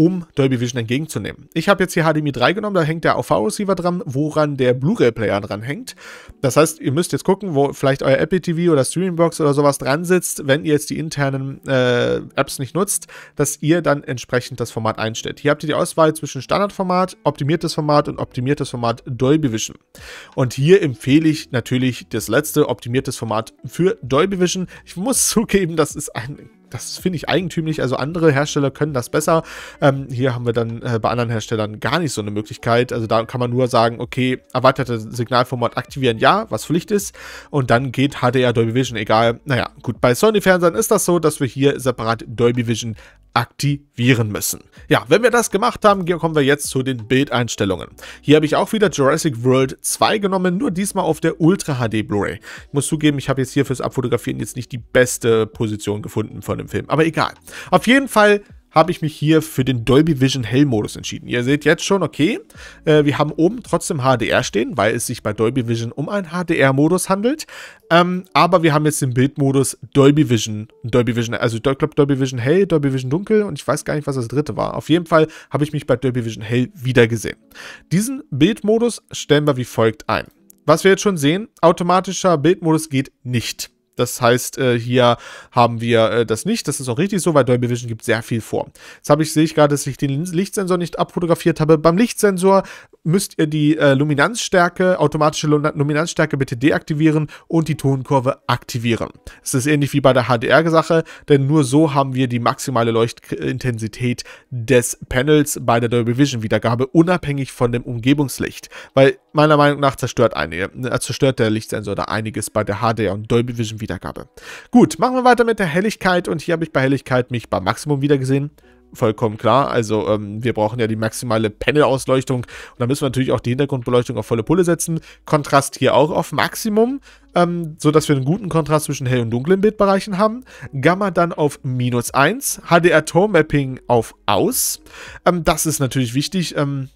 [SPEAKER 1] um Dolby Vision entgegenzunehmen. Ich habe jetzt hier HDMI 3 genommen, da hängt der AV-Receiver dran, woran der Blu-ray-Player dran hängt. Das heißt, ihr müsst jetzt gucken, wo vielleicht euer Apple TV oder Streamingbox oder sowas dran sitzt, wenn ihr jetzt die internen äh, Apps nicht nutzt, dass ihr dann entsprechend das Format einstellt. Hier habt ihr die Auswahl zwischen Standardformat, optimiertes Format und optimiertes Format Dolby Vision. Und hier empfehle ich natürlich das letzte optimiertes Format für Dolby Vision. Ich muss [laughs] zugeben, das ist ein das finde ich eigentümlich. Also andere Hersteller können das besser. Ähm, hier haben wir dann äh, bei anderen Herstellern gar nicht so eine Möglichkeit. Also da kann man nur sagen, okay, erweiterte Signalformat aktivieren, ja, was Pflicht ist. Und dann geht HDR Dolby Vision, egal. Naja, gut, bei Sony-Fernsehern ist das so, dass wir hier separat Dolby Vision aktivieren müssen. Ja, wenn wir das gemacht haben, kommen wir jetzt zu den Bildeinstellungen. Hier habe ich auch wieder Jurassic World 2 genommen, nur diesmal auf der Ultra HD Blu-ray. Ich muss zugeben, ich habe jetzt hier fürs Abfotografieren jetzt nicht die beste Position gefunden von dem Film. Aber egal. Auf jeden Fall habe ich mich hier für den Dolby Vision Hell-Modus entschieden. Ihr seht jetzt schon, okay, äh, wir haben oben trotzdem HDR stehen, weil es sich bei Dolby Vision um einen HDR-Modus handelt. Ähm, aber wir haben jetzt den Bildmodus Dolby Vision, Dolby Vision, also ich glaube Dolby Vision Hell, Dolby Vision Dunkel und ich weiß gar nicht, was das dritte war. Auf jeden Fall habe ich mich bei Dolby Vision Hell wiedergesehen. Diesen Bildmodus stellen wir wie folgt ein. Was wir jetzt schon sehen, automatischer Bildmodus geht nicht. Das heißt, äh, hier haben wir äh, das nicht. Das ist auch richtig so, weil Dolby Vision gibt sehr viel vor. Jetzt habe ich, sehe ich gerade, dass ich den Lichtsensor nicht abfotografiert habe. Beim Lichtsensor müsst ihr die äh, Luminanzstärke, automatische Luminanzstärke bitte deaktivieren und die Tonkurve aktivieren. Es ist ähnlich wie bei der HDR-Sache, denn nur so haben wir die maximale Leuchtintensität des Panels bei der Dolby Vision Wiedergabe, unabhängig von dem Umgebungslicht. Weil meiner Meinung nach zerstört, einige, äh, zerstört der Lichtsensor da einiges bei der HDR und Dolby Vision Wiedergabe. Gut, machen wir weiter mit der Helligkeit und hier habe ich bei Helligkeit mich bei Maximum wiedergesehen. Vollkommen klar, also ähm, wir brauchen ja die maximale Panelausleuchtung und da müssen wir natürlich auch die Hintergrundbeleuchtung auf volle Pulle setzen. Kontrast hier auch auf Maximum, ähm, sodass wir einen guten Kontrast zwischen hell und dunklen Bildbereichen haben. Gamma dann auf minus 1, HDR-Tone-Mapping auf aus. Ähm, das ist natürlich wichtig, ähm,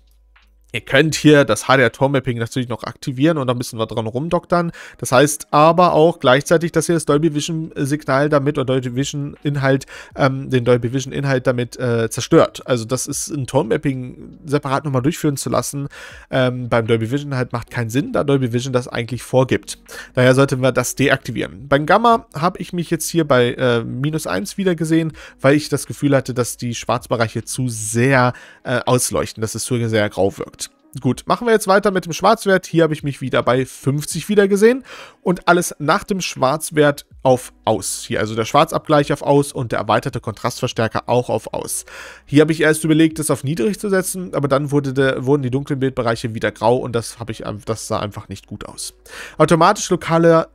[SPEAKER 1] Ihr könnt hier das HDR-Tor-Mapping natürlich noch aktivieren und da müssen wir dran rumdoktern. Das heißt aber auch gleichzeitig, dass ihr das Dolby Vision-Signal äh, damit oder Dolby Vision-Inhalt, ähm, den Dolby Vision-Inhalt damit äh, zerstört. Also das ist ein Tor-Mapping separat nochmal durchführen zu lassen ähm, beim Dolby Vision halt macht keinen Sinn, da Dolby Vision das eigentlich vorgibt. Daher sollten wir das deaktivieren. Beim Gamma habe ich mich jetzt hier bei äh, minus 1 wieder gesehen, weil ich das Gefühl hatte, dass die Schwarzbereiche zu sehr äh, ausleuchten, dass es zu sehr grau wirkt gut, machen wir jetzt weiter mit dem Schwarzwert. Hier habe ich mich wieder bei 50 wieder gesehen und alles nach dem Schwarzwert auf Aus. Hier also der Schwarzabgleich auf Aus und der erweiterte Kontrastverstärker auch auf Aus. Hier habe ich erst überlegt, das auf niedrig zu setzen, aber dann wurde der, wurden die dunklen Bildbereiche wieder grau und das, ich, das sah einfach nicht gut aus. Automatisch lokale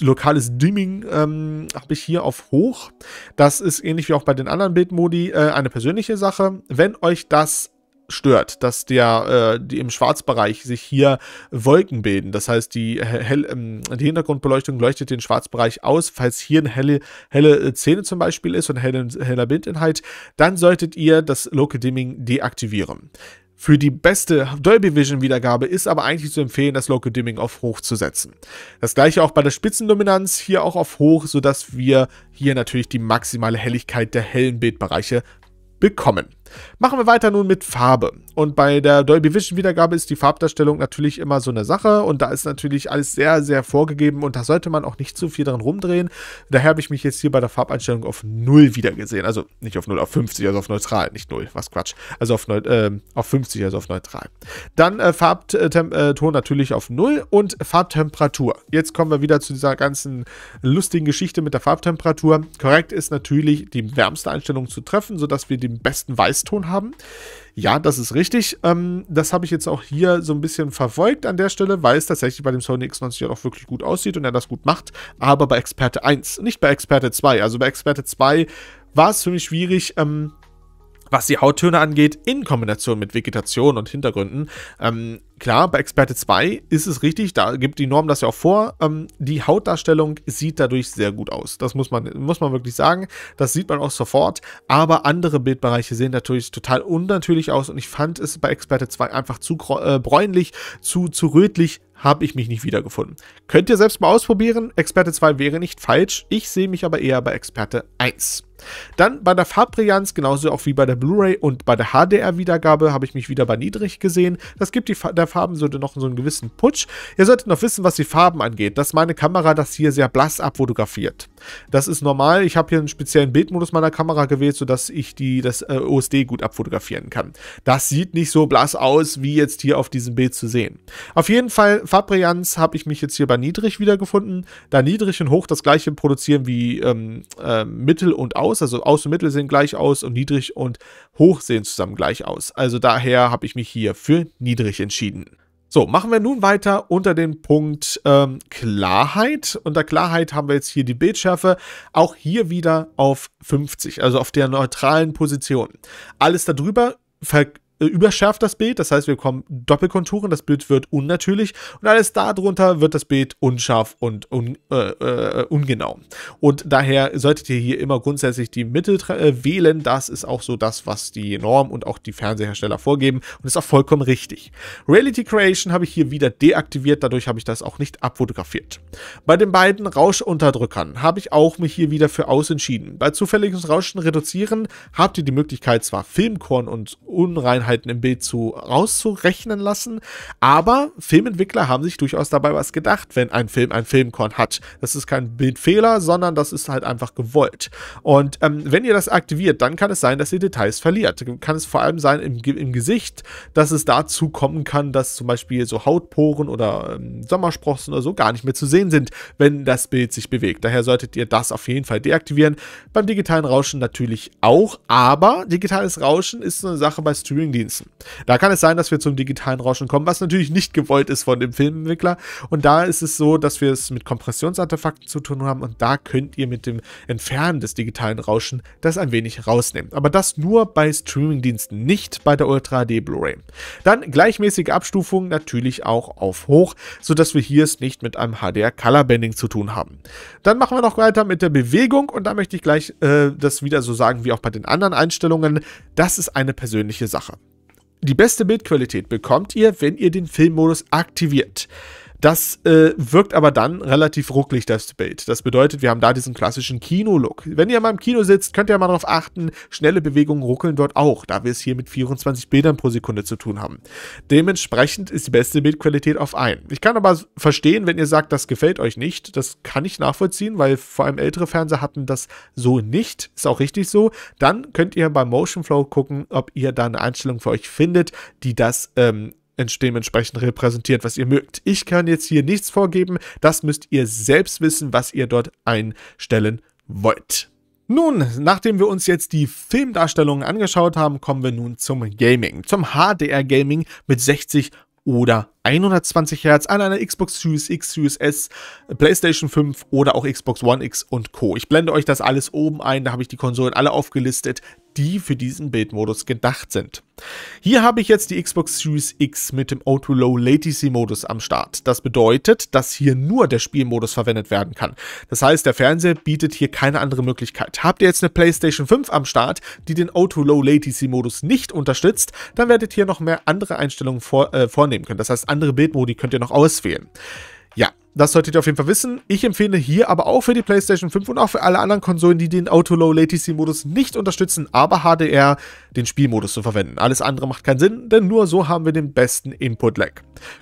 [SPEAKER 1] lokales Dimming ähm, habe ich hier auf hoch. Das ist ähnlich wie auch bei den anderen Bildmodi äh, eine persönliche Sache. Wenn euch das stört, dass der äh, die im Schwarzbereich sich hier Wolken bilden. Das heißt, die, hell, ähm, die Hintergrundbeleuchtung leuchtet den Schwarzbereich aus. Falls hier eine helle, helle äh, Szene zum Beispiel ist und helle, heller Bildinhalt, dann solltet ihr das Local Dimming deaktivieren. Für die beste Dolby Vision Wiedergabe ist aber eigentlich zu empfehlen, das Local Dimming auf hoch zu setzen. Das gleiche auch bei der Spitzendominanz, hier auch auf hoch, sodass wir hier natürlich die maximale Helligkeit der hellen Bildbereiche bekommen. Machen wir weiter nun mit Farbe. Und bei der Dolby Vision Wiedergabe ist die Farbdarstellung natürlich immer so eine Sache und da ist natürlich alles sehr, sehr vorgegeben und da sollte man auch nicht zu viel dran rumdrehen. Daher habe ich mich jetzt hier bei der Farbeinstellung auf 0 wiedergesehen. Also nicht auf 0, auf 50, also auf neutral, nicht 0, was Quatsch. Also auf, neut, äh, auf 50, also auf neutral. Dann äh, Farbton äh, natürlich auf 0 und Farbtemperatur. Jetzt kommen wir wieder zu dieser ganzen lustigen Geschichte mit der Farbtemperatur. Korrekt ist natürlich, die wärmste Einstellung zu treffen, sodass wir den besten Weiß US-Ton haben. Ja, das ist richtig. Ähm, das habe ich jetzt auch hier so ein bisschen verfolgt an der Stelle, weil es tatsächlich bei dem Sony X90 auch wirklich gut aussieht und er das gut macht. Aber bei Experte 1, nicht bei Experte 2. Also bei Experte 2 war es für mich schwierig, ähm, was die Hauttöne angeht, in Kombination mit Vegetation und Hintergründen. Ähm, klar, bei Experte 2 ist es richtig, da gibt die Norm das ja auch vor. Ähm, die Hautdarstellung sieht dadurch sehr gut aus. Das muss man, muss man wirklich sagen. Das sieht man auch sofort. Aber andere Bildbereiche sehen natürlich total unnatürlich aus und ich fand es bei Experte 2 einfach zu äh, bräunlich, zu, zu rötlich, habe ich mich nicht wiedergefunden. Könnt ihr selbst mal ausprobieren. Experte 2 wäre nicht falsch. Ich sehe mich aber eher bei Experte 1. Dann bei der Farbbrillanz, genauso auch wie bei der Blu-ray und bei der HDR-Wiedergabe, habe ich mich wieder bei niedrig gesehen. Das gibt die, der Farbensorte noch so einen gewissen Putsch. Ihr solltet noch wissen, was die Farben angeht, dass meine Kamera das hier sehr blass abfotografiert. Das ist normal. Ich habe hier einen speziellen Bildmodus meiner Kamera gewählt, sodass ich die, das äh, OSD gut abfotografieren kann. Das sieht nicht so blass aus, wie jetzt hier auf diesem Bild zu sehen. Auf jeden Fall, Farbbrillanz habe ich mich jetzt hier bei niedrig wiedergefunden. Da niedrig und hoch das gleiche produzieren wie ähm, äh, mittel und auch aus. Also Aus und Mittel sehen gleich aus und niedrig und hoch sehen zusammen gleich aus. Also daher habe ich mich hier für niedrig entschieden. So, machen wir nun weiter unter dem Punkt ähm, Klarheit. Unter Klarheit haben wir jetzt hier die Bildschärfe, auch hier wieder auf 50, also auf der neutralen Position. Alles darüber ver äh, überschärft das Bild, das heißt, wir bekommen Doppelkonturen, das Bild wird unnatürlich und alles darunter wird das Bild unscharf und un, äh, äh, ungenau. Und daher solltet ihr hier immer grundsätzlich die Mitte äh, wählen, das ist auch so das, was die Norm und auch die Fernsehersteller vorgeben und ist auch vollkommen richtig. Reality Creation habe ich hier wieder deaktiviert, dadurch habe ich das auch nicht abfotografiert. Bei den beiden Rauschunterdrückern habe ich auch mich hier wieder für ausentschieden. Bei zufälliges Rauschen reduzieren habt ihr die Möglichkeit zwar Filmkorn und Unreinheit Feinheiten im Bild zu rauszurechnen lassen. Aber Filmentwickler haben sich durchaus dabei was gedacht, wenn ein Film ein Filmkorn hat. Das ist kein Bildfehler, sondern das ist halt einfach gewollt. Und ähm, wenn ihr das aktiviert, dann kann es sein, dass ihr Details verliert. Kann es vor allem sein im, im Gesicht, dass es dazu kommen kann, dass zum Beispiel so Hautporen oder ähm, Sommersprossen oder so gar nicht mehr zu sehen sind, wenn das Bild sich bewegt. Daher solltet ihr das auf jeden Fall deaktivieren. Beim digitalen Rauschen natürlich auch, aber digitales Rauschen ist so eine Sache bei Streaming, Diensten. Da kann es sein, dass wir zum digitalen Rauschen kommen, was natürlich nicht gewollt ist von dem Filmentwickler. Und da ist es so, dass wir es mit Kompressionsartefakten zu tun haben und da könnt ihr mit dem Entfernen des digitalen Rauschen das ein wenig rausnehmen. Aber das nur bei Streamingdiensten, nicht bei der Ultra HD Blu-ray. Dann gleichmäßige Abstufung natürlich auch auf hoch, sodass wir hier es nicht mit einem HDR Color Bending zu tun haben. Dann machen wir noch weiter mit der Bewegung und da möchte ich gleich äh, das wieder so sagen wie auch bei den anderen Einstellungen. Das ist eine persönliche Sache. Die beste Bildqualität bekommt ihr, wenn ihr den Filmmodus aktiviert. Das äh, wirkt aber dann relativ rucklig, das Bild. Das bedeutet, wir haben da diesen klassischen Kino-Look. Wenn ihr mal im Kino sitzt, könnt ihr mal darauf achten, schnelle Bewegungen ruckeln dort auch, da wir es hier mit 24 Bildern pro Sekunde zu tun haben. Dementsprechend ist die beste Bildqualität auf ein. Ich kann aber verstehen, wenn ihr sagt, das gefällt euch nicht. Das kann ich nachvollziehen, weil vor allem ältere Fernseher hatten das so nicht. Ist auch richtig so. Dann könnt ihr beim Motion Flow gucken, ob ihr da eine Einstellung für euch findet, die das ähm, dementsprechend repräsentiert, was ihr mögt. Ich kann jetzt hier nichts vorgeben, das müsst ihr selbst wissen, was ihr dort einstellen wollt. Nun, nachdem wir uns jetzt die Filmdarstellungen angeschaut haben, kommen wir nun zum Gaming. Zum HDR-Gaming mit 60 oder 120 Hertz an einer Xbox Series X, Series S, PlayStation 5 oder auch Xbox One X und Co. Ich blende euch das alles oben ein, da habe ich die Konsolen alle aufgelistet, die für diesen Bildmodus gedacht sind. Hier habe ich jetzt die Xbox Series X mit dem Auto Low Latency Modus am Start. Das bedeutet, dass hier nur der Spielmodus verwendet werden kann. Das heißt, der Fernseher bietet hier keine andere Möglichkeit. Habt ihr jetzt eine PlayStation 5 am Start, die den Auto Low Latency Modus nicht unterstützt, dann werdet ihr noch mehr andere Einstellungen vor, äh, vornehmen können. Das heißt, andere Bildmodi könnt ihr noch auswählen. Das solltet ihr auf jeden Fall wissen. Ich empfehle hier aber auch für die PlayStation 5 und auch für alle anderen Konsolen, die den Auto-Low-Latency-Modus nicht unterstützen, aber HDR, den Spielmodus zu verwenden. Alles andere macht keinen Sinn, denn nur so haben wir den besten Input-Lag.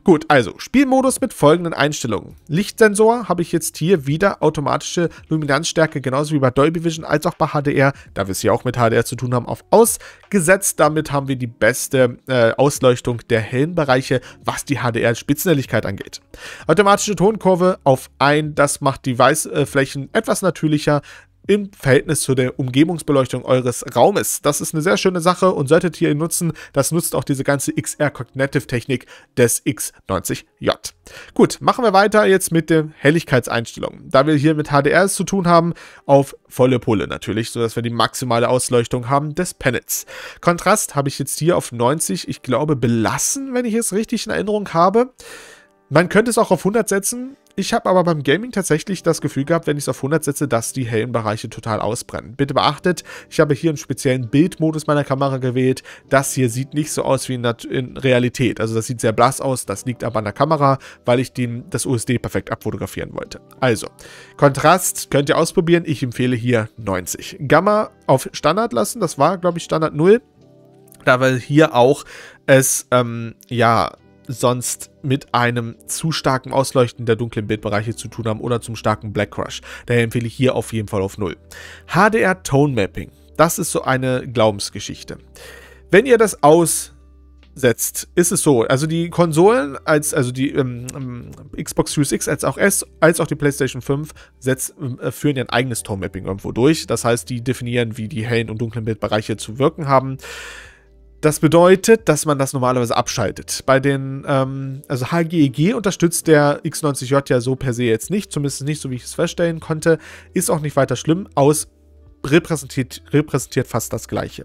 [SPEAKER 1] Gut, also Spielmodus mit folgenden Einstellungen. Lichtsensor habe ich jetzt hier wieder automatische Luminanzstärke, genauso wie bei Dolby Vision als auch bei HDR, da wir es hier auch mit HDR zu tun haben, auf ausgesetzt. Damit haben wir die beste äh, Ausleuchtung der hellen Bereiche, was die HDR-Spitzenhelligkeit angeht. Automatische Ton Kurve auf ein. Das macht die Weißflächen etwas natürlicher im Verhältnis zu der Umgebungsbeleuchtung eures Raumes. Das ist eine sehr schöne Sache und solltet ihr nutzen. Das nutzt auch diese ganze XR Cognitive Technik des X90J. Gut, machen wir weiter jetzt mit den Helligkeitseinstellungen. Da wir hier mit HDRs zu tun haben, auf volle Pulle natürlich, sodass wir die maximale Ausleuchtung haben des Panels. Kontrast habe ich jetzt hier auf 90, ich glaube, belassen, wenn ich es richtig in Erinnerung habe. Man könnte es auch auf 100 setzen. Ich habe aber beim Gaming tatsächlich das Gefühl gehabt, wenn ich es auf 100 setze, dass die hellen Bereiche total ausbrennen. Bitte beachtet, ich habe hier einen speziellen Bildmodus meiner Kamera gewählt. Das hier sieht nicht so aus wie in, in Realität. Also das sieht sehr blass aus, das liegt aber an der Kamera, weil ich dem, das USD perfekt abfotografieren wollte. Also, Kontrast könnt ihr ausprobieren. Ich empfehle hier 90. Gamma auf Standard lassen, das war, glaube ich, Standard 0. Da wir hier auch es, ähm, ja, sonst mit einem zu starken Ausleuchten der dunklen Bildbereiche zu tun haben oder zum starken Black Crush. Daher empfehle ich hier auf jeden Fall auf 0. HDR Tone Mapping. Das ist so eine Glaubensgeschichte. Wenn ihr das aussetzt, ist es so. Also die Konsolen, als, also die ähm, ähm Xbox Series X als auch S, als auch die PlayStation 5 setzt, äh, führen ihr eigenes Tone Mapping irgendwo durch. Das heißt, die definieren, wie die hellen und dunklen Bildbereiche zu wirken haben. Das bedeutet, dass man das normalerweise abschaltet. Bei den, ähm, also HGEG e unterstützt der X90J ja so per se jetzt nicht, zumindest nicht so, wie ich es feststellen konnte. Ist auch nicht weiter schlimm, aus repräsentiert, repräsentiert fast das gleiche.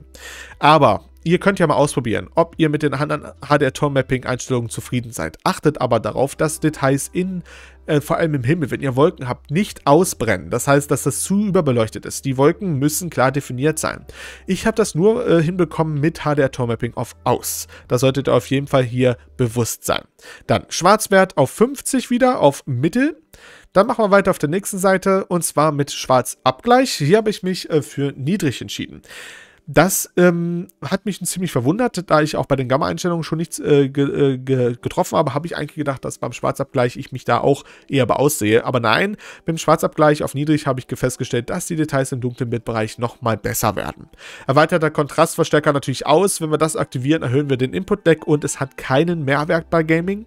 [SPEAKER 1] Aber ihr könnt ja mal ausprobieren, ob ihr mit den anderen HDR-Tone-Mapping-Einstellungen zufrieden seid. Achtet aber darauf, dass Details in, äh, vor allem im Himmel, wenn ihr Wolken habt, nicht ausbrennen. Das heißt, dass das zu überbeleuchtet ist. Die Wolken müssen klar definiert sein. Ich habe das nur äh, hinbekommen mit HDR-Tone-Mapping auf Aus. Das solltet ihr auf jeden Fall hier bewusst sein. Dann Schwarzwert auf 50 wieder, auf Mittel. Dann machen wir weiter auf der nächsten Seite und zwar mit Schwarzabgleich. Hier habe ich mich äh, für niedrig entschieden. Das ähm, hat mich ziemlich verwundert, da ich auch bei den Gamma-Einstellungen schon nichts äh, ge äh, ge getroffen habe, habe ich eigentlich gedacht, dass beim Schwarzabgleich ich mich da auch eher beaussehe. Aber nein, beim Schwarzabgleich auf niedrig habe ich festgestellt, dass die Details im dunklen Bildbereich nochmal besser werden. Erweiterter Kontrastverstärker natürlich aus. Wenn wir das aktivieren, erhöhen wir den input deck und es hat keinen Mehrwert bei Gaming.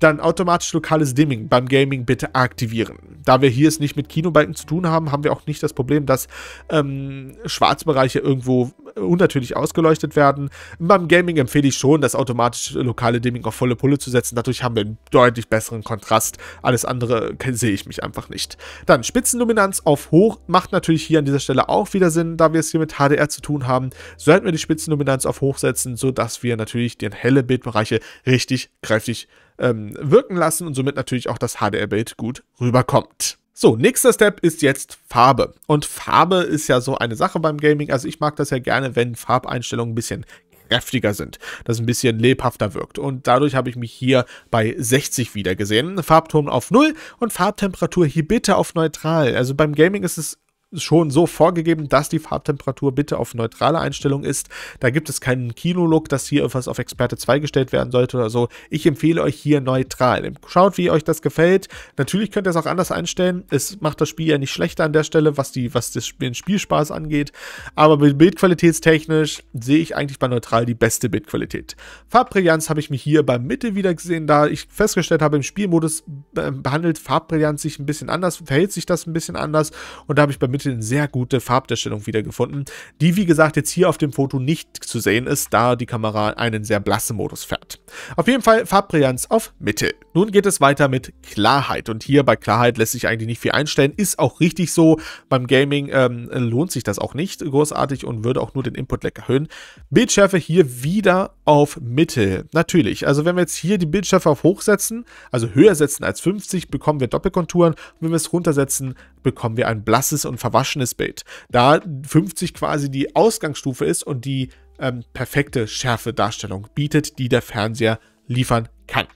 [SPEAKER 1] Dann automatisch lokales Dimming beim Gaming bitte aktivieren. Da wir hier es nicht mit Kinobalken zu tun haben, haben wir auch nicht das Problem, dass ähm, Schwarzbereiche irgendwo unnatürlich ausgeleuchtet werden. Beim Gaming empfehle ich schon, das automatische lokale Dimming auf volle Pulle zu setzen. Dadurch haben wir einen deutlich besseren Kontrast. Alles andere sehe ich mich einfach nicht. Dann Spitzenluminanz auf hoch macht natürlich hier an dieser Stelle auch wieder Sinn, da wir es hier mit HDR zu tun haben. Sollten wir die Spitzenluminanz auf hoch setzen, sodass wir natürlich den helle Bildbereiche richtig kräftig ähm, wirken lassen und somit natürlich auch das HDR-Bild gut rüberkommt. So, nächster Step ist jetzt Farbe. Und Farbe ist ja so eine Sache beim Gaming. Also ich mag das ja gerne, wenn Farbeinstellungen ein bisschen kräftiger sind, dass ein bisschen lebhafter wirkt. Und dadurch habe ich mich hier bei 60 wieder gesehen. Farbton auf 0 und Farbtemperatur hier bitte auf neutral. Also beim Gaming ist es schon so vorgegeben, dass die Farbtemperatur bitte auf neutrale Einstellung ist. Da gibt es keinen Kino-Look, dass hier etwas auf Experte 2 gestellt werden sollte oder so. Ich empfehle euch hier neutral. Schaut, wie euch das gefällt. Natürlich könnt ihr es auch anders einstellen. Es macht das Spiel ja nicht schlechter an der Stelle, was, die, was den Spielspaß angeht. Aber bildqualitätstechnisch sehe ich eigentlich bei neutral die beste Bildqualität. Farbbrillanz habe ich mir hier bei Mitte wieder gesehen, da ich festgestellt habe, im Spielmodus ähm, behandelt Farbbrillanz sich ein bisschen anders, verhält sich das ein bisschen anders. Und da habe ich bei Mitte eine sehr gute Farbdarstellung wiedergefunden, die wie gesagt jetzt hier auf dem Foto nicht zu sehen ist, da die Kamera einen sehr blassen Modus fährt. Auf jeden Fall Farbbrillanz auf Mitte. Nun geht es weiter mit Klarheit und hier bei Klarheit lässt sich eigentlich nicht viel einstellen, ist auch richtig so, beim Gaming ähm, lohnt sich das auch nicht großartig und würde auch nur den Input-Lag erhöhen. Bildschärfe hier wieder auf Mitte, natürlich. Also wenn wir jetzt hier die Bildschärfe auf hoch setzen, also höher setzen als 50, bekommen wir Doppelkonturen und wenn wir es runtersetzen, bekommen wir ein blasses und verwaschenes Bild. Da 50 quasi die Ausgangsstufe ist und die ähm, perfekte schärfe Darstellung bietet, die der Fernseher liefern kann.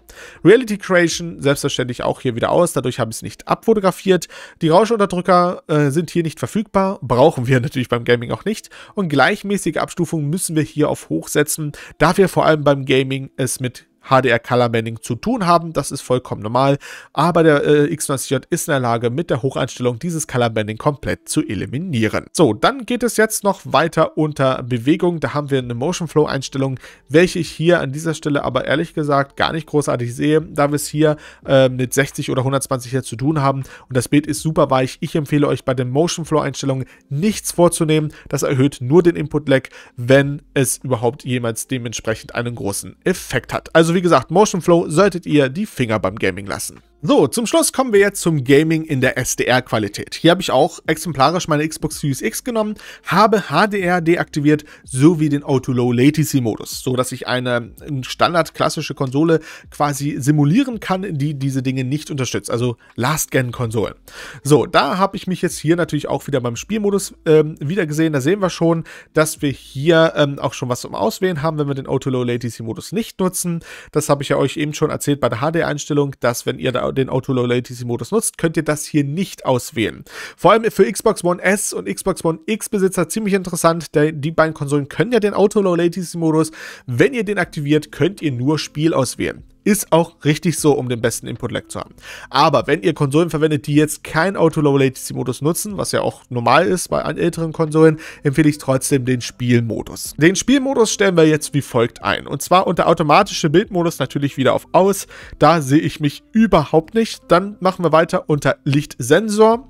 [SPEAKER 1] Reality Creation selbstverständlich auch hier wieder aus, dadurch habe ich es nicht abfotografiert. Die Rauschunterdrücker äh, sind hier nicht verfügbar, brauchen wir [laughs] natürlich beim Gaming auch nicht. Und gleichmäßige Abstufungen müssen wir hier auf hoch setzen, da wir vor allem beim Gaming es mit HDR Color Banding zu tun haben. Das ist vollkommen normal. Aber der äh, X90J ist in der Lage, mit der Hocheinstellung dieses Color Banding komplett zu eliminieren. So, dann geht es jetzt noch weiter unter Bewegung. Da haben wir eine Motion Flow Einstellung, welche ich hier an dieser Stelle aber ehrlich gesagt gar nicht großartig sehe, da wir es hier äh, mit 60 oder 120 Hertz zu tun haben. Und das Bild ist super weich. Ich empfehle euch bei den Motion Flow Einstellungen nichts vorzunehmen. Das erhöht nur den Input Lag, wenn es überhaupt jemals dementsprechend einen großen Effekt hat. Also also, wie gesagt, Motion Flow solltet ihr die Finger beim Gaming lassen. So, zum Schluss kommen wir jetzt zum Gaming in der SDR-Qualität. Hier habe ich auch exemplarisch meine Xbox Series X genommen, habe HDR deaktiviert sowie den Auto-Low-Latency-Modus, sodass ich eine standardklassische Konsole quasi simulieren kann, die diese Dinge nicht unterstützt, also Last-Gen-Konsolen. So, da habe ich mich jetzt hier natürlich auch wieder beim Spielmodus ähm, wieder gesehen. Da sehen wir schon, dass wir hier ähm, auch schon was zum Auswählen haben, wenn wir den Auto-Low-Latency-Modus nicht nutzen. Das habe ich ja euch eben schon erzählt bei der HDR-Einstellung, dass wenn ihr da den Auto Low Latency Modus nutzt, könnt ihr das hier nicht auswählen. Vor allem für Xbox One S und Xbox One X Besitzer ziemlich interessant, denn die beiden Konsolen können ja den Auto Low Latency Modus. Wenn ihr den aktiviert, könnt ihr nur Spiel auswählen. Ist auch richtig so, um den besten Input-Lag zu haben. Aber wenn ihr Konsolen verwendet, die jetzt keinen Auto-Low-Latency-Modus nutzen, was ja auch normal ist bei älteren Konsolen, empfehle ich trotzdem den Spielmodus. Den Spielmodus stellen wir jetzt wie folgt ein. Und zwar unter automatische Bildmodus natürlich wieder auf Aus. Da sehe ich mich überhaupt nicht. Dann machen wir weiter unter Lichtsensor.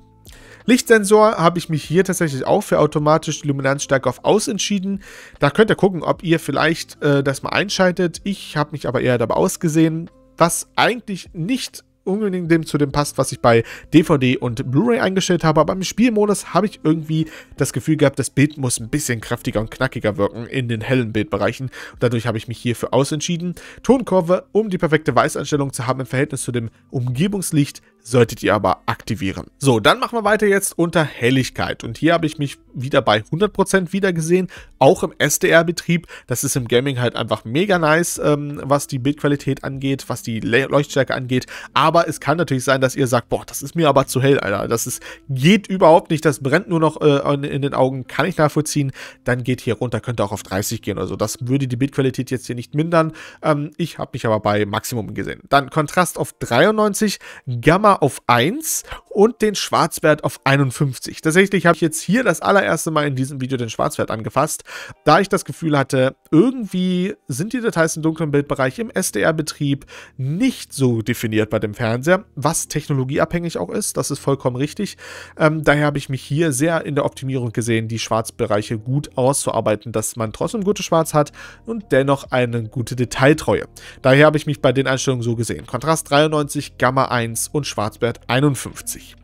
[SPEAKER 1] Lichtsensor habe ich mich hier tatsächlich auch für automatisch Luminanz stark auf Aus entschieden. Da könnt ihr gucken, ob ihr vielleicht äh, das mal einschaltet. Ich habe mich aber eher dabei ausgesehen, was eigentlich nicht unbedingt dem zu dem passt, was ich bei DVD und Blu-ray eingestellt habe, aber im Spielmodus habe ich irgendwie das Gefühl gehabt, das Bild muss ein bisschen kräftiger und knackiger wirken in den hellen Bildbereichen. Dadurch habe ich mich hierfür ausentschieden. Tonkurve, um die perfekte Weißeinstellung zu haben im Verhältnis zu dem Umgebungslicht, solltet ihr aber aktivieren. So, dann machen wir weiter jetzt unter Helligkeit. Und hier habe ich mich wieder bei 100% wiedergesehen, auch im SDR-Betrieb. Das ist im Gaming halt einfach mega nice, ähm, was die Bildqualität angeht, was die Le Leuchtstärke angeht. Aber es kann natürlich sein, dass ihr sagt, boah, das ist mir aber zu hell, Alter. Das ist, geht überhaupt nicht, das brennt nur noch äh, in, in den Augen, kann ich nachvollziehen. Dann geht hier runter, könnte auch auf 30 gehen oder so. Das würde die Bildqualität jetzt hier nicht mindern. Ähm, ich habe mich aber bei Maximum gesehen. Dann Kontrast auf 93, Gamma Silber auf 1 und den Schwarzwert auf 51. Tatsächlich habe ich jetzt hier das allererste Mal in diesem Video den Schwarzwert angefasst, da ich das Gefühl hatte, irgendwie sind die Details im dunklen Bildbereich im SDR-Betrieb nicht so definiert bei dem Fernseher, was technologieabhängig auch ist, das ist vollkommen richtig. Ähm, daher habe ich mich hier sehr in der Optimierung gesehen, die Schwarzbereiche gut auszuarbeiten, dass man trotzdem gute Schwarz hat und dennoch eine gute Detailtreue. Daher habe ich mich bei den Einstellungen so gesehen. Kontrast 93, Gamma 1 und Schwarz Schwarzwert 51.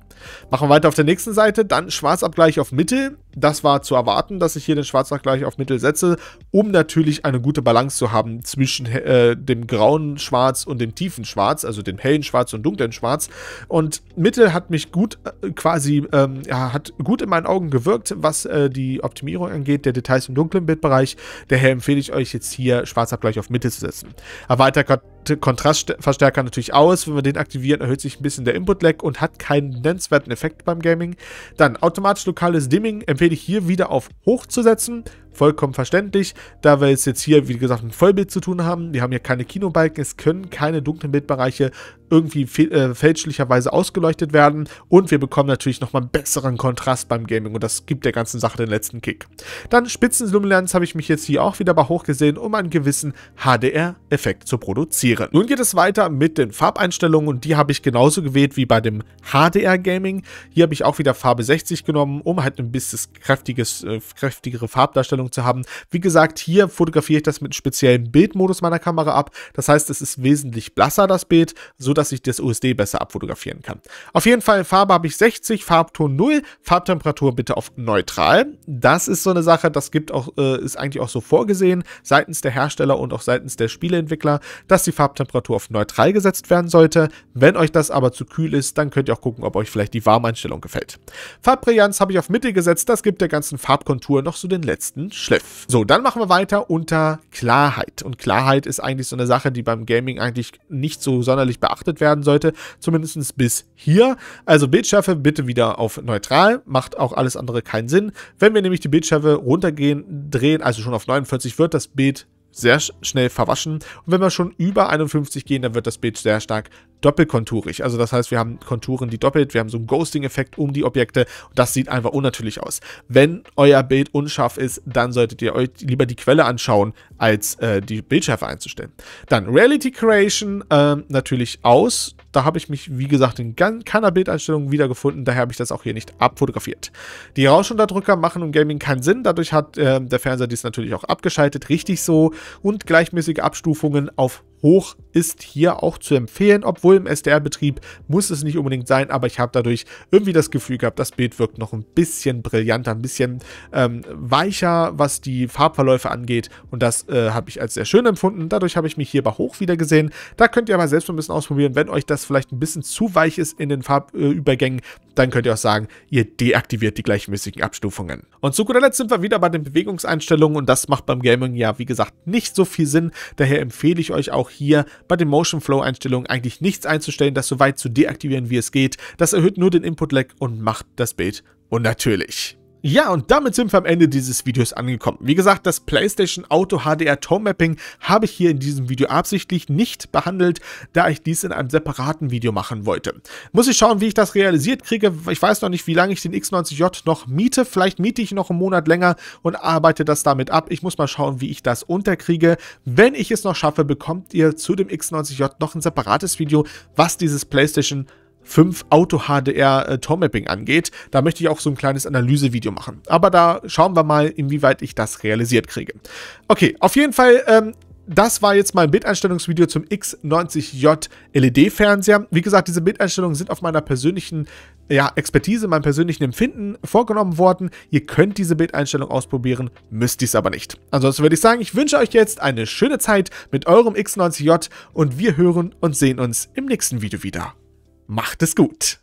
[SPEAKER 1] Machen wir weiter auf der nächsten Seite, dann Schwarzabgleich auf Mittel das war zu erwarten, dass ich hier den Schwarzabgleich auf Mittel setze, um natürlich eine gute Balance zu haben zwischen äh, dem grauen Schwarz und dem tiefen Schwarz, also dem hellen Schwarz und dunklen Schwarz. Und Mittel hat mich gut äh, quasi, ähm, ja, hat gut in meinen Augen gewirkt, was äh, die Optimierung angeht, der Details im dunklen Bildbereich. Daher empfehle ich euch jetzt hier Schwarzabgleich auf Mittel zu setzen. Erweitert Kontrastverstärker natürlich aus. Wenn wir den aktivieren, erhöht sich ein bisschen der Input-Lag und hat keinen nennenswerten Effekt beim Gaming. Dann automatisch lokales Dimming empfehle empfehle ich hier wieder auf hoch zu setzen. Vollkommen verständlich, da wir es jetzt hier, wie gesagt, ein Vollbild zu tun haben. Wir haben hier keine Kinobalken, es können keine dunklen Bildbereiche irgendwie äh, fälschlicherweise ausgeleuchtet werden und wir bekommen natürlich nochmal einen besseren Kontrast beim Gaming und das gibt der ganzen Sache den letzten Kick. Dann Spitzenluminanz habe ich mich jetzt hier auch wieder bei hoch gesehen, um einen gewissen HDR-Effekt zu produzieren. Nun geht es weiter mit den Farbeinstellungen und die habe ich genauso gewählt wie bei dem HDR-Gaming. Hier habe ich auch wieder Farbe 60 genommen, um halt ein bisschen kräftiges, äh, kräftigere Farbdarstellung zu haben. Wie gesagt, hier fotografiere ich das mit einem speziellen Bildmodus meiner Kamera ab. Das heißt, es ist wesentlich blasser, das Bild, sodass dass ich das USD besser abfotografieren kann. Auf jeden Fall Farbe habe ich 60, Farbton 0, Farbtemperatur bitte auf neutral. Das ist so eine Sache, das gibt auch, äh, ist eigentlich auch so vorgesehen seitens der Hersteller und auch seitens der Spieleentwickler, dass die Farbtemperatur auf neutral gesetzt werden sollte. Wenn euch das aber zu kühl ist, dann könnt ihr auch gucken, ob euch vielleicht die Warmeinstellung gefällt. Farbbrillanz habe ich auf Mitte gesetzt, das gibt der ganzen Farbkontur noch so den letzten Schliff. So, dann machen wir weiter unter Klarheit. Und Klarheit ist eigentlich so eine Sache, die beim Gaming eigentlich nicht so sonderlich beachtet beachtet werden sollte, zumindest bis hier. Also Bildschärfe bitte wieder auf neutral, macht auch alles andere keinen Sinn. Wenn wir nämlich die Bildschärfe runtergehen, drehen, also schon auf 49, wird das Bild sehr schnell verwaschen. Und wenn wir schon über 51 gehen, dann wird das Bild sehr stark doppelkonturig. Also das heißt, wir haben Konturen, die doppelt, wir haben so einen Ghosting-Effekt um die Objekte. Und Das sieht einfach unnatürlich aus. Wenn euer Bild unscharf ist, dann solltet ihr euch lieber die Quelle anschauen, als äh, die Bildschärfe einzustellen. Dann Reality Creation ähm, natürlich aus. Da habe ich mich, wie gesagt, in keiner Bildeinstellung wiedergefunden, daher habe ich das auch hier nicht abfotografiert. Die Rauschunterdrücker machen im Gaming keinen Sinn, dadurch hat äh, der Fernseher dies natürlich auch abgeschaltet, richtig so. Und gleichmäßige Abstufungen auf hoch ist hier auch zu empfehlen, obwohl im SDR-Betrieb muss es nicht unbedingt sein, aber ich habe dadurch irgendwie das Gefühl gehabt, das Bild wirkt noch ein bisschen brillanter, ein bisschen ähm, weicher, was die Farbverläufe angeht und das äh, habe ich als sehr schön empfunden. Dadurch habe ich mich hier bei Hoch wieder gesehen. Da könnt ihr aber selbst mal ein bisschen ausprobieren. Wenn euch das vielleicht ein bisschen zu weich ist in den Farbübergängen, äh, dann könnt ihr auch sagen, ihr deaktiviert die gleichmäßigen Abstufungen. Und zu guter Letzt sind wir wieder bei den Bewegungseinstellungen und das macht beim Gaming ja, wie gesagt, nicht so viel Sinn. Daher empfehle ich euch auch hier bei den Motion Flow Einstellungen eigentlich nichts einzustellen, das so weit zu deaktivieren, wie es geht. Das erhöht nur den Input-Lag und macht das Bild unnatürlich. Ja, und damit sind wir am Ende dieses Videos angekommen. Wie gesagt, das PlayStation Auto HDR Tone Mapping habe ich hier in diesem Video absichtlich nicht behandelt, da ich dies in einem separaten Video machen wollte. Muss ich schauen, wie ich das realisiert kriege. Ich weiß noch nicht, wie lange ich den X90J noch miete. Vielleicht miete ich noch einen Monat länger und arbeite das damit ab. Ich muss mal schauen, wie ich das unterkriege. Wenn ich es noch schaffe, bekommt ihr zu dem X90J noch ein separates Video, was dieses PlayStation 5 Auto-HDR-Tormapping äh, angeht. Da möchte ich auch so ein kleines Analysevideo machen. Aber da schauen wir mal, inwieweit ich das realisiert kriege. Okay, auf jeden Fall ähm, das war jetzt mein Bildeinstellungsvideo zum X90J LED-Fernseher. Wie gesagt, diese Bildeinstellungen sind auf meiner persönlichen ja, Expertise, meinem persönlichen Empfinden vorgenommen worden. Ihr könnt diese Bildeinstellung ausprobieren, müsst dies aber nicht. Ansonsten würde ich sagen, ich wünsche euch jetzt eine schöne Zeit mit eurem X90J und wir hören und sehen uns im nächsten Video wieder. Macht es gut.